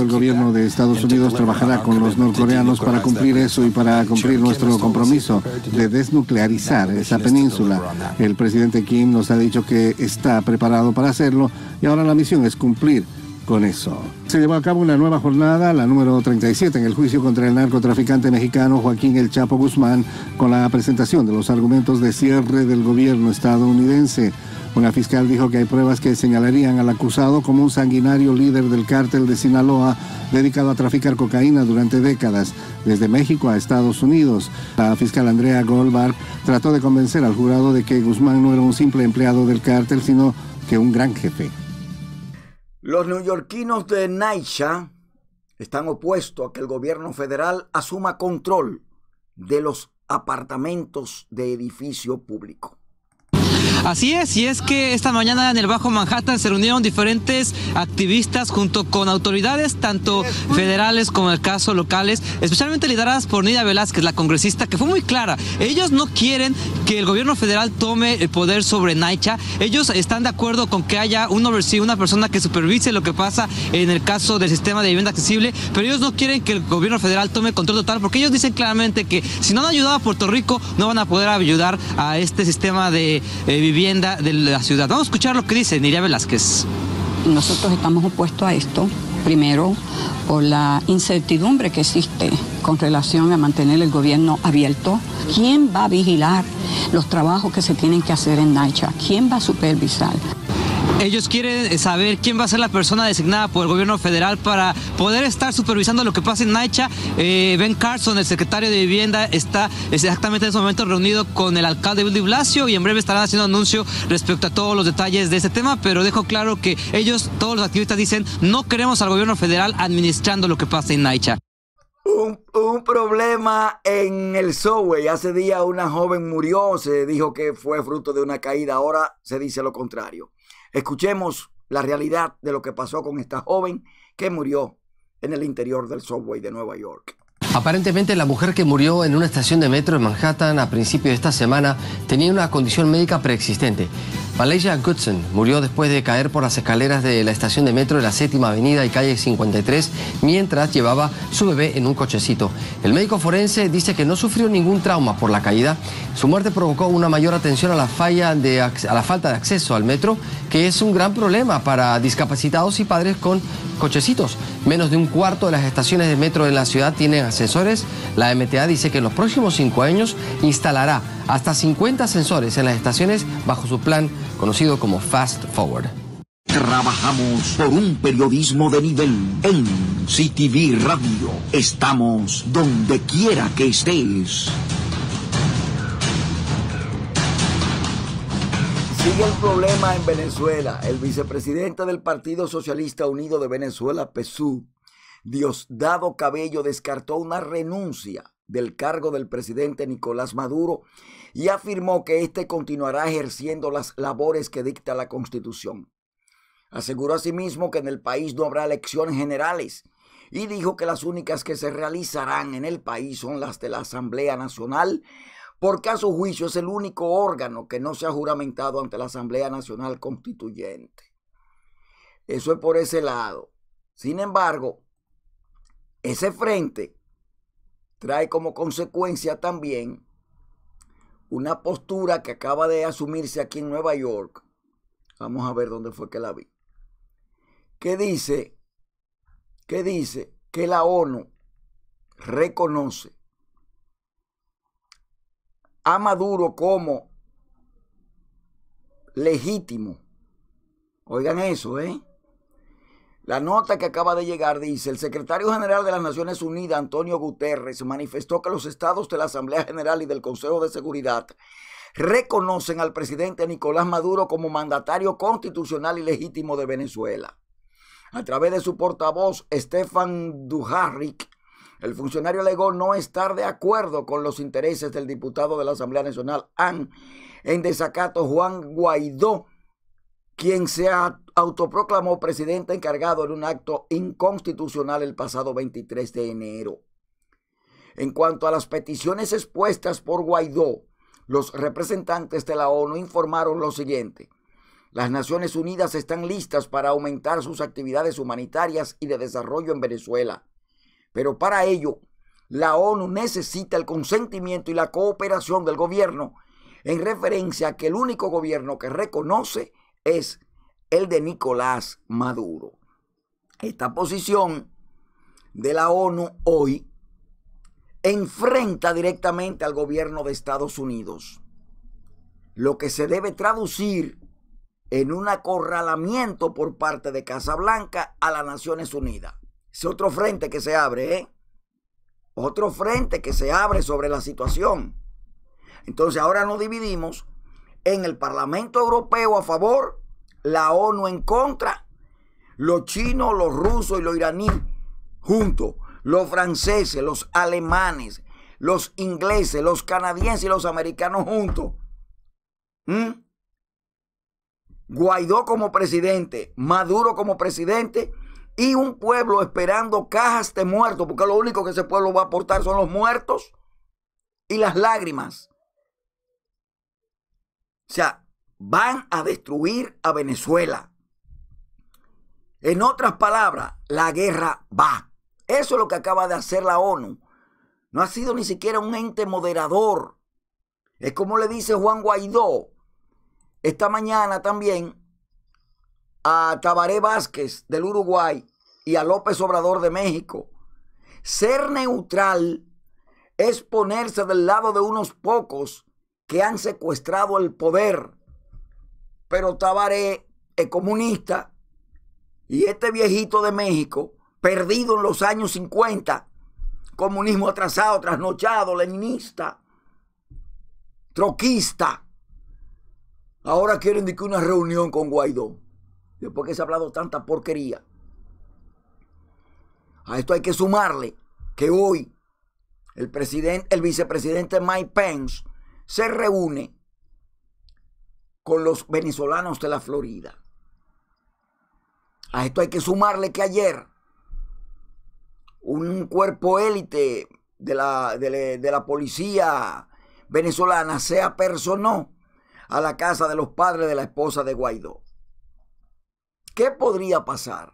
el gobierno de Estados Unidos trabajará con los norcoreanos para cumplir eso y para cumplir nuestro compromiso de desnuclearizar esa península. El presidente Kim nos ha dicho que está preparado para hacerlo y ahora la misión es cumplir con eso. Se llevó a cabo una nueva jornada, la número 37, en el juicio contra el narcotraficante mexicano Joaquín El Chapo Guzmán, con la presentación de los argumentos de cierre del gobierno estadounidense. Una fiscal dijo que hay pruebas que señalarían al acusado como un sanguinario líder del cártel de Sinaloa dedicado a traficar cocaína durante décadas, desde México a Estados Unidos. La fiscal Andrea Goldberg trató de convencer al jurado de que Guzmán no era un simple empleado del cártel, sino que un gran jefe. Los neoyorquinos de Naisha están opuestos a que el gobierno federal asuma control de los apartamentos de edificio público. Así es, y es que esta mañana en el Bajo Manhattan se reunieron diferentes activistas junto con autoridades, tanto federales como en el caso locales, especialmente lideradas por Nida Velázquez, la congresista, que fue muy clara. Ellos no quieren que el gobierno federal tome el poder sobre Naicha. Ellos están de acuerdo con que haya un una persona que supervise lo que pasa en el caso del sistema de vivienda accesible, pero ellos no quieren que el gobierno federal tome control total porque ellos dicen claramente que si no han ayudado a Puerto Rico, no van a poder ayudar a este sistema de eh, vivienda vivienda de la ciudad. Vamos a escuchar lo que dice Niria Velázquez. Nosotros estamos opuestos a esto, primero por la incertidumbre que existe con relación a mantener el gobierno abierto. ¿Quién va a vigilar los trabajos que se tienen que hacer en Naicha? ¿Quién va a supervisar? Ellos quieren saber quién va a ser la persona designada por el gobierno federal para poder estar supervisando lo que pasa en Naicha. Eh, ben Carson, el secretario de Vivienda, está exactamente en ese momento reunido con el alcalde de Blasio y en breve estarán haciendo anuncio respecto a todos los detalles de este tema, pero dejo claro que ellos, todos los activistas, dicen no queremos al gobierno federal administrando lo que pasa en Naicha. Un, problema en el subway. Hace día una joven murió, se dijo que fue fruto de una caída, ahora se dice lo contrario. Escuchemos la realidad de lo que pasó con esta joven que murió en el interior del subway de Nueva York. Aparentemente la mujer que murió en una estación de metro en Manhattan a principios de esta semana tenía una condición médica preexistente. Valeria Goodson murió después de caer por las escaleras de la estación de metro de la séptima avenida y calle 53 mientras llevaba su bebé en un cochecito. El médico forense dice que no sufrió ningún trauma por la caída. Su muerte provocó una mayor atención a la, falla de, a la falta de acceso al metro, que es un gran problema para discapacitados y padres con cochecitos. Menos de un cuarto de las estaciones de metro de la ciudad tienen ascensores. La MTA dice que en los próximos cinco años instalará hasta 50 ascensores en las estaciones bajo su plan conocido como Fast Forward. Trabajamos por un periodismo de nivel en CTV Radio. Estamos donde quiera que estés. Sigue el problema en Venezuela. El vicepresidente del Partido Socialista Unido de Venezuela, PSU, Diosdado Cabello, descartó una renuncia del cargo del presidente Nicolás Maduro y afirmó que éste continuará ejerciendo las labores que dicta la Constitución. Aseguró asimismo que en el país no habrá elecciones generales y dijo que las únicas que se realizarán en el país son las de la Asamblea Nacional, porque a su juicio es el único órgano que no se ha juramentado ante la Asamblea Nacional Constituyente. Eso es por ese lado. Sin embargo, ese frente trae como consecuencia también una postura que acaba de asumirse aquí en Nueva York. Vamos a ver dónde fue que la vi. Que dice, que dice que la ONU reconoce a Maduro como legítimo. Oigan eso, ¿eh? La nota que acaba de llegar dice, el secretario general de las Naciones Unidas, Antonio Guterres, manifestó que los estados de la Asamblea General y del Consejo de Seguridad reconocen al presidente Nicolás Maduro como mandatario constitucional y legítimo de Venezuela. A través de su portavoz, Stefan Dujarric, el funcionario alegó no estar de acuerdo con los intereses del diputado de la Asamblea Nacional, AN, en desacato Juan Guaidó, quien se autoproclamó presidente encargado en un acto inconstitucional el pasado 23 de enero. En cuanto a las peticiones expuestas por Guaidó, los representantes de la ONU informaron lo siguiente. Las Naciones Unidas están listas para aumentar sus actividades humanitarias y de desarrollo en Venezuela. Pero para ello, la ONU necesita el consentimiento y la cooperación del gobierno en referencia a que el único gobierno que reconoce es el de Nicolás Maduro. Esta posición de la ONU hoy enfrenta directamente al gobierno de Estados Unidos, lo que se debe traducir en un acorralamiento por parte de Casablanca a las Naciones Unidas. Es otro frente que se abre, ¿eh? Otro frente que se abre sobre la situación. Entonces ahora nos dividimos en el Parlamento Europeo a favor, la ONU en contra, los chinos, los rusos y los iraníes juntos, los franceses, los alemanes, los ingleses, los canadienses y los americanos juntos. ¿Mm? Guaidó como presidente, Maduro como presidente y un pueblo esperando cajas de muertos, porque lo único que ese pueblo va a aportar son los muertos y las lágrimas. O sea, van a destruir a Venezuela. En otras palabras, la guerra va. Eso es lo que acaba de hacer la ONU. No ha sido ni siquiera un ente moderador. Es como le dice Juan Guaidó esta mañana también a Tabaré Vázquez del Uruguay y a López Obrador de México. Ser neutral es ponerse del lado de unos pocos que han secuestrado el poder. Pero Tabaré es comunista y este viejito de México, perdido en los años 50, comunismo atrasado, trasnochado, leninista, troquista, ahora quieren que una reunión con Guaidó, después que se ha hablado tanta porquería. A esto hay que sumarle que hoy el, presidente, el vicepresidente Mike Pence se reúne con los venezolanos de la Florida. A esto hay que sumarle que ayer un cuerpo élite de la, policía venezolana se apersonó a la casa de los padres de la esposa de Guaidó. ¿Qué podría pasar?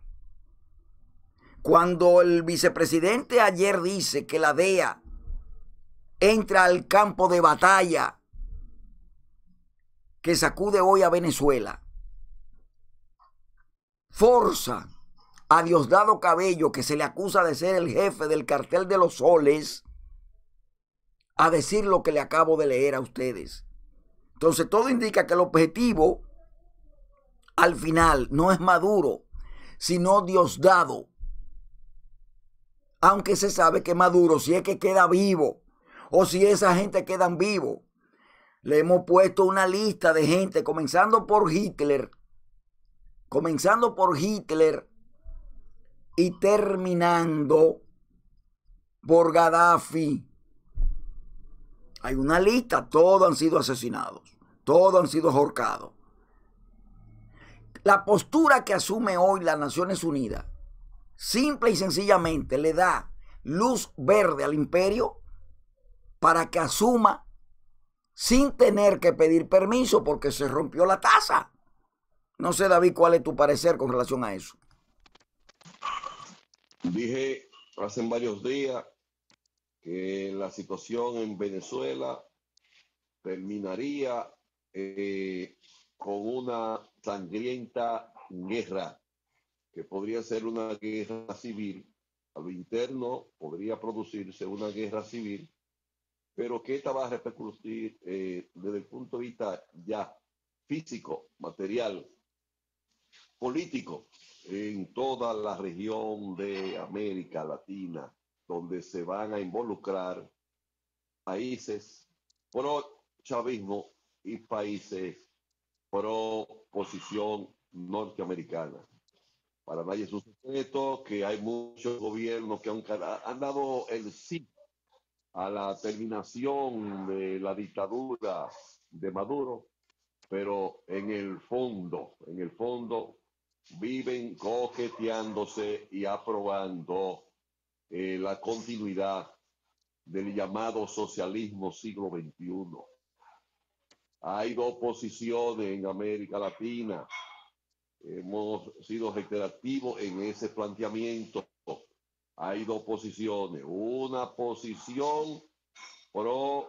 Cuando el vicepresidente ayer dice que la DEA entra al campo de batalla que sacude hoy a Venezuela. Forza a Diosdado Cabello, que se le acusa de ser el jefe del cartel de los soles, a decir lo que le acabo de leer a ustedes. Entonces todo indica que el objetivo al final no es Maduro, sino Diosdado. Aunque se sabe que Maduro, si es que queda vivo, o si esa gente quedan vivo... Le hemos puesto una lista de gente, comenzando por Hitler, comenzando por Hitler y terminando por Gaddafi. Hay una lista, todos han sido asesinados, todos han sido ahorcados. La postura que asume hoy las Naciones Unidas, simple y sencillamente, le da luz verde al imperio para que asuma sin tener que pedir permiso porque se rompió la taza. No sé, David, cuál es tu parecer con relación a eso. Dije hace varios días que la situación en Venezuela terminaría eh, con una sangrienta guerra, que podría ser una guerra civil. A lo interno podría producirse una guerra civil pero que esta va a repercutir eh, desde el punto de vista ya físico, material, político, en toda la región de América Latina, donde se van a involucrar países pro chavismo y países pro posición norteamericana. Para nadie es un secreto que hay muchos gobiernos que han dado el sí a la terminación de la dictadura de Maduro, pero en el fondo, en el fondo viven coqueteándose y aprobando eh, la continuidad del llamado socialismo siglo XXI. Hay dos posiciones en América Latina. Hemos sido reiterativos en ese planteamiento hay dos posiciones. Una posición pro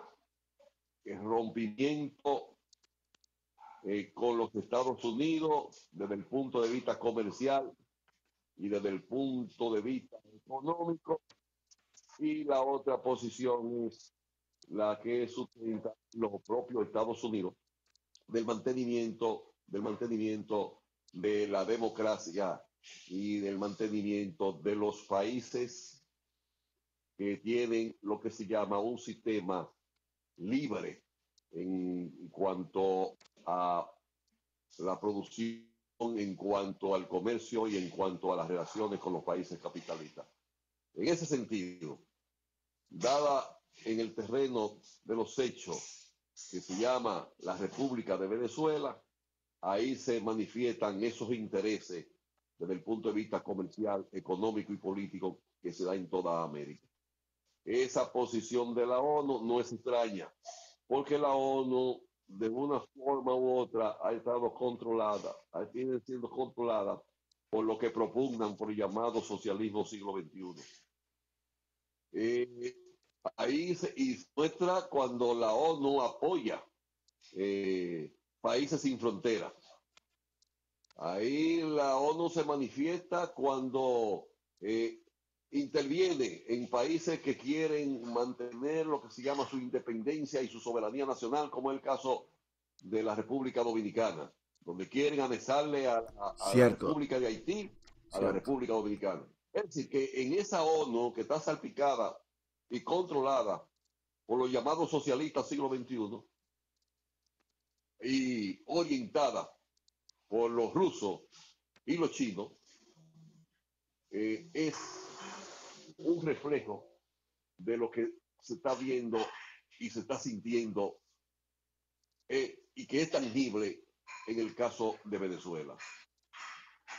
rompimiento eh, con los Estados Unidos desde el punto de vista comercial y desde el punto de vista económico. Y la otra posición es la que sustenta los propios Estados Unidos del mantenimiento, del mantenimiento de la democracia y del mantenimiento de los países que tienen lo que se llama un sistema libre en cuanto a la producción, en cuanto al comercio y en cuanto a las relaciones con los países capitalistas. En ese sentido, dada en el terreno de los hechos que se llama la República de Venezuela, ahí se manifiestan esos intereses desde el punto de vista comercial, económico y político que se da en toda América. Esa posición de la ONU no es extraña, porque la ONU de una forma u otra ha estado controlada, ha sido siendo controlada por lo que propugnan por llamado socialismo siglo XXI. Eh, ahí se muestra cuando la ONU apoya eh, países sin fronteras Ahí la ONU se manifiesta cuando eh, interviene en países que quieren mantener lo que se llama su independencia y su soberanía nacional, como es el caso de la República Dominicana, donde quieren anexarle a, la República de Haití, a la República Dominicana. Es decir, que en esa ONU que está salpicada y controlada por los llamados socialistas siglo XXI y orientada por los rusos y los chinos eh, es un reflejo de lo que se está viendo y se está sintiendo eh, y que es tangible en el caso de Venezuela.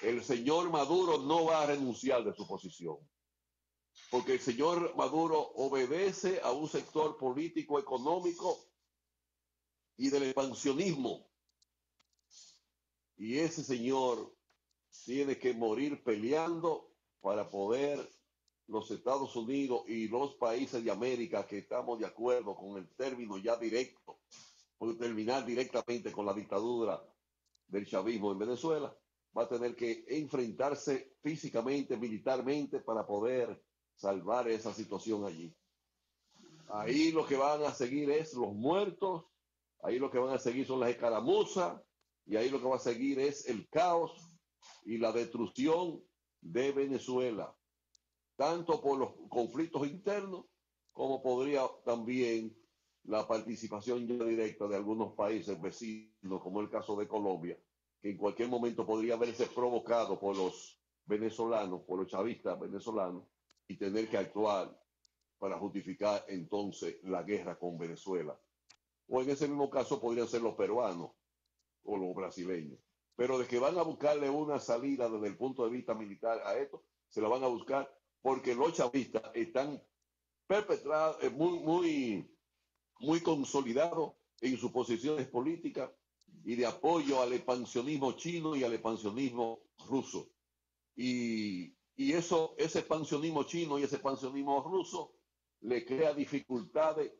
El señor Maduro no va a renunciar de su posición, porque el señor Maduro obedece a un sector político, económico y del expansionismo y ese señor tiene que morir peleando para poder los Estados Unidos y los países de América que estamos de acuerdo con el término ya directo, por terminar directamente con la dictadura del chavismo en Venezuela, va a tener que enfrentarse físicamente, militarmente, para poder salvar esa situación allí. Ahí lo que van a seguir es los muertos, ahí lo que van a seguir son las escaramuzas, y ahí lo que va a seguir es el caos y la destrucción de Venezuela, tanto por los conflictos internos como podría también la participación directa de algunos países vecinos, como el caso de Colombia, que en cualquier momento podría haberse provocado por los venezolanos, por los chavistas venezolanos, y tener que actuar para justificar entonces la guerra con Venezuela. O en ese mismo caso podrían ser los peruanos, o los brasileños. Pero de que van a buscarle una salida desde el punto de vista militar a esto, se la van a buscar porque los chavistas están perpetrados, eh, muy, muy, muy consolidados en sus posiciones políticas y de apoyo al expansionismo chino y al expansionismo ruso. Y, y eso, ese expansionismo chino y ese expansionismo ruso le crea dificultades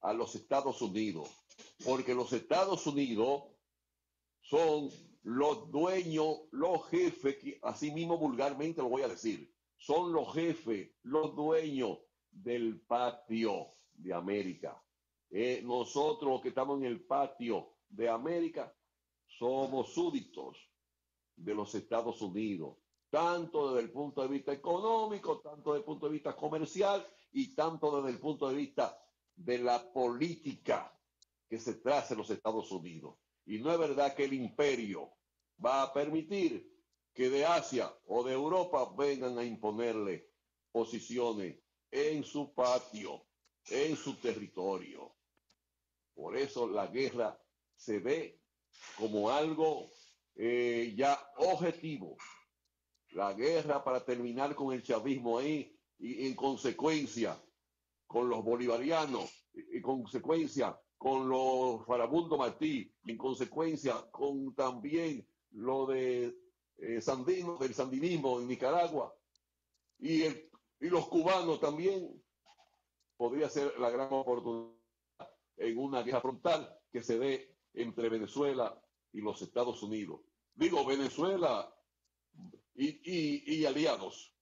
a los Estados Unidos, porque los Estados Unidos son los dueños, los jefes, que así mismo vulgarmente lo voy a decir, son los jefes, los dueños del patio de América. Eh, nosotros que estamos en el patio de América somos súbditos de los Estados Unidos, tanto desde el punto de vista económico, tanto desde el punto de vista comercial y tanto desde el punto de vista de la política que se traza en los Estados Unidos. Y no es verdad que el imperio va a permitir que de Asia o de Europa vengan a imponerle posiciones en su patio, en su territorio. Por eso la guerra se ve como algo eh, ya objetivo. La guerra para terminar con el chavismo ahí y en consecuencia con los bolivarianos, en consecuencia con los Farabundo Martí, en consecuencia con también lo de eh, Sandino, del sandinismo en Nicaragua, y, los cubanos también, podría ser la gran oportunidad en una guerra frontal que se dé entre Venezuela y los Estados Unidos. Digo, Venezuela y aliados,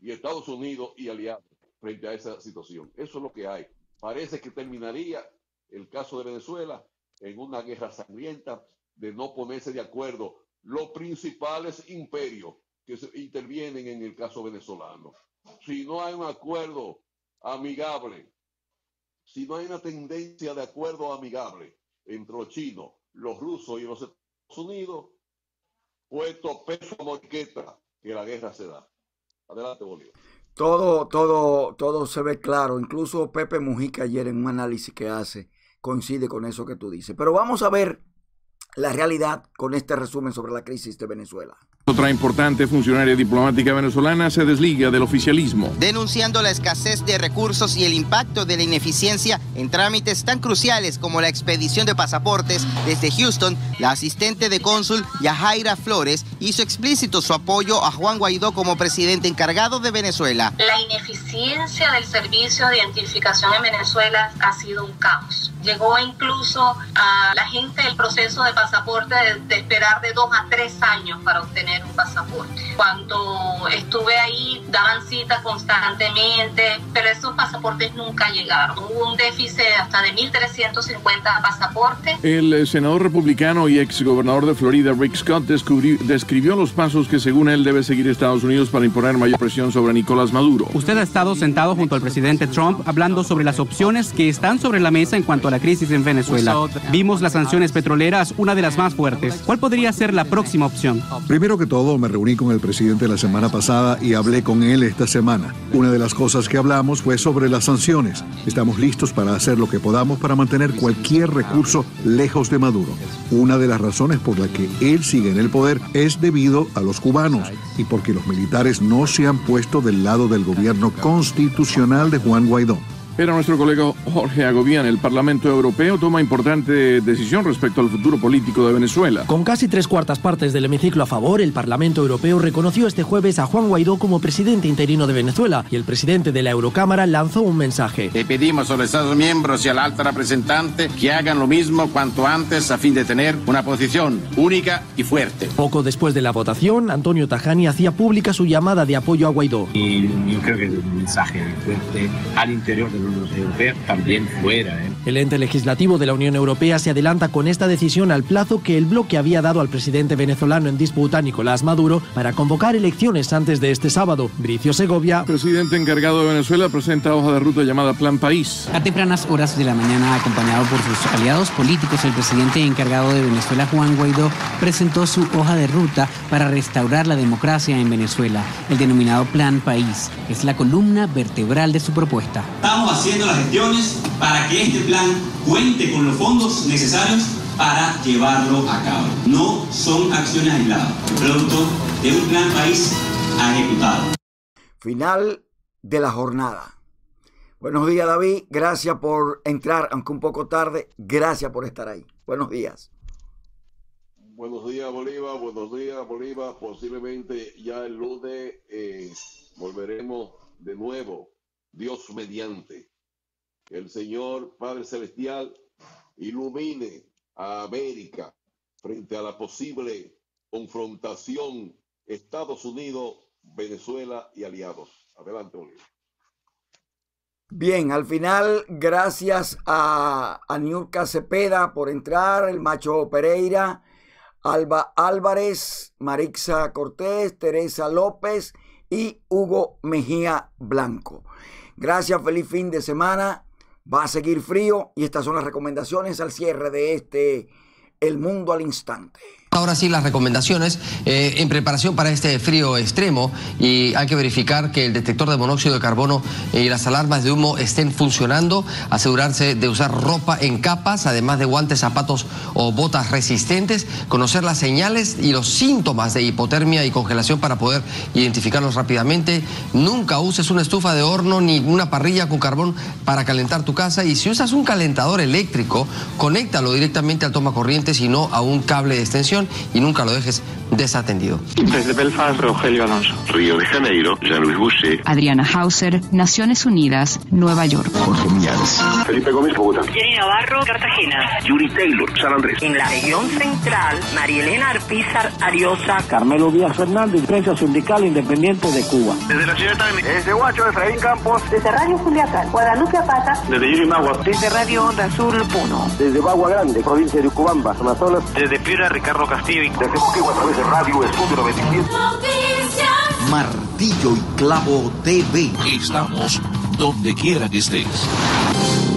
y Estados Unidos y aliados frente a esa situación. Eso es lo que hay. Parece que terminaría el caso de Venezuela, en una guerra sangrienta de no ponerse de acuerdo los principales imperios que intervienen en el caso venezolano. Si no hay un acuerdo amigable, si no hay una tendencia de acuerdo amigable entre los chinos, los rusos y los Estados Unidos, puesto peso moqueta que la guerra se da. Adelante, Bolívar. Todo, todo, todo se ve claro. Incluso Pepe Mujica ayer en un análisis que hace coincide con eso que tú dices. Pero vamos a ver la realidad con este resumen sobre la crisis de Venezuela. Otra importante funcionaria diplomática venezolana se desliga del oficialismo. Denunciando la escasez de recursos y el impacto de la ineficiencia en trámites tan cruciales como la expedición de pasaportes desde Houston, la asistente de cónsul Yajaira Flores hizo explícito su apoyo a Juan Guaidó como presidente encargado de Venezuela. La ineficiencia del servicio de identificación en Venezuela ha sido un caos. Llegó incluso a la gente el proceso de pasaporte de, esperar de dos a tres años para obtener um no passaporte. cuando estuve ahí daban citas constantemente, pero esos pasaportes nunca llegaron. Hubo un déficit hasta de 1.350 pasaportes. El eh, senador republicano y exgobernador de Florida, Rick Scott, describió los pasos que según él debe seguir Estados Unidos para imponer mayor presión sobre Nicolás Maduro. Usted ha estado sentado junto al presidente Trump hablando sobre las opciones que están sobre la mesa en cuanto a la crisis en Venezuela. Vimos las sanciones petroleras, una de las más fuertes. ¿Cuál podría ser la próxima opción? Primero que todo, me reuní con el presidente presidente la semana pasada y hablé con él esta semana. Una de las cosas que hablamos fue sobre las sanciones. Estamos listos para hacer lo que podamos para mantener cualquier recurso lejos de Maduro. Una de las razones por la que él sigue en el poder es debido a los cubanos y porque los militares no se han puesto del lado del gobierno constitucional de Juan Guaidó. Era nuestro colega Jorge Agobián. El Parlamento Europeo toma importante decisión respecto al futuro político de Venezuela. Con casi tres cuartas partes del hemiciclo a favor, el Parlamento Europeo reconoció este jueves a Juan Guaidó como presidente interino de Venezuela y el presidente de la Eurocámara lanzó un mensaje. Le pedimos a los Estados miembros y al alta representante que hagan lo mismo cuanto antes a fin de tener una posición única y fuerte. Poco después de la votación, Antonio Tajani hacía pública su llamada de apoyo a Guaidó. Y yo creo que un mensaje fuerte al interior de también fuera. ¿eh? El ente legislativo de la Unión Europea se adelanta con esta decisión al plazo que el bloque había dado al presidente venezolano en disputa, Nicolás Maduro, para convocar elecciones antes de este sábado. Bricio Segovia. Presidente encargado de Venezuela presenta hoja de ruta llamada Plan País. A tempranas horas de la mañana, acompañado por sus aliados políticos, el presidente encargado de Venezuela, Juan Guaidó, presentó su hoja de ruta para restaurar la democracia en Venezuela, el denominado Plan País. Es la columna vertebral de su propuesta haciendo las gestiones para que este plan cuente con los fondos necesarios para llevarlo a cabo. No son acciones aisladas, producto de un plan país ejecutado. Final de la jornada. Buenos días David, gracias por entrar, aunque un poco tarde, gracias por estar ahí. Buenos días. Buenos días Bolívar, buenos días Bolívar. Posiblemente ya el lunes eh, volveremos de nuevo Dios mediante. el Señor Padre Celestial ilumine a América frente a la posible confrontación Estados Unidos, Venezuela y aliados. Adelante, Bien, al final, gracias a, a Niurka Cepeda por entrar, el Macho Pereira, Alba Álvarez, Marixa Cortés, Teresa López y Hugo Mejía Blanco. Gracias, feliz fin de semana. Va a seguir frío y estas son las recomendaciones al cierre de este El Mundo al Instante ahora sí las recomendaciones eh, en preparación para este frío extremo y hay que verificar que el detector de monóxido de carbono eh, y las alarmas de humo estén funcionando, asegurarse de usar ropa en capas, además de guantes, zapatos o botas resistentes, conocer las señales y los síntomas de hipotermia y congelación para poder identificarlos rápidamente. Nunca uses una estufa de horno ni una parrilla con carbón para calentar tu casa y si usas un calentador eléctrico, conéctalo directamente al toma corriente y no a un cable de extensión y nunca lo dejes desatendido. Desde Belfast, Rogelio Alonso. Río de Janeiro, Jean louis Boucher. Adriana Hauser, Naciones Unidas, Nueva York. Jorge familiares. Felipe Gómez, Bogotá. Jenny Navarro, Cartagena. Yuri Taylor, San Andrés. En la región central, Marielena Arpizar, Ariosa. Carmelo Díaz Fernández, Prensa Sindical Independiente de Cuba. Desde la ciudad de Desde Guacho, Efraín Campos. Desde Radio Juliaca, Guadalupe Apata. Desde Yurimagua. Desde Radio Onda Azul, Puno. Desde Bagua Grande, provincia de Ucubamba, Amazonas. Desde Piura, Ricardo Castillo y desde Moquegua a través de Radio Estudio 97. Martillo y Clavo TV. Estamos donde quiera que estés.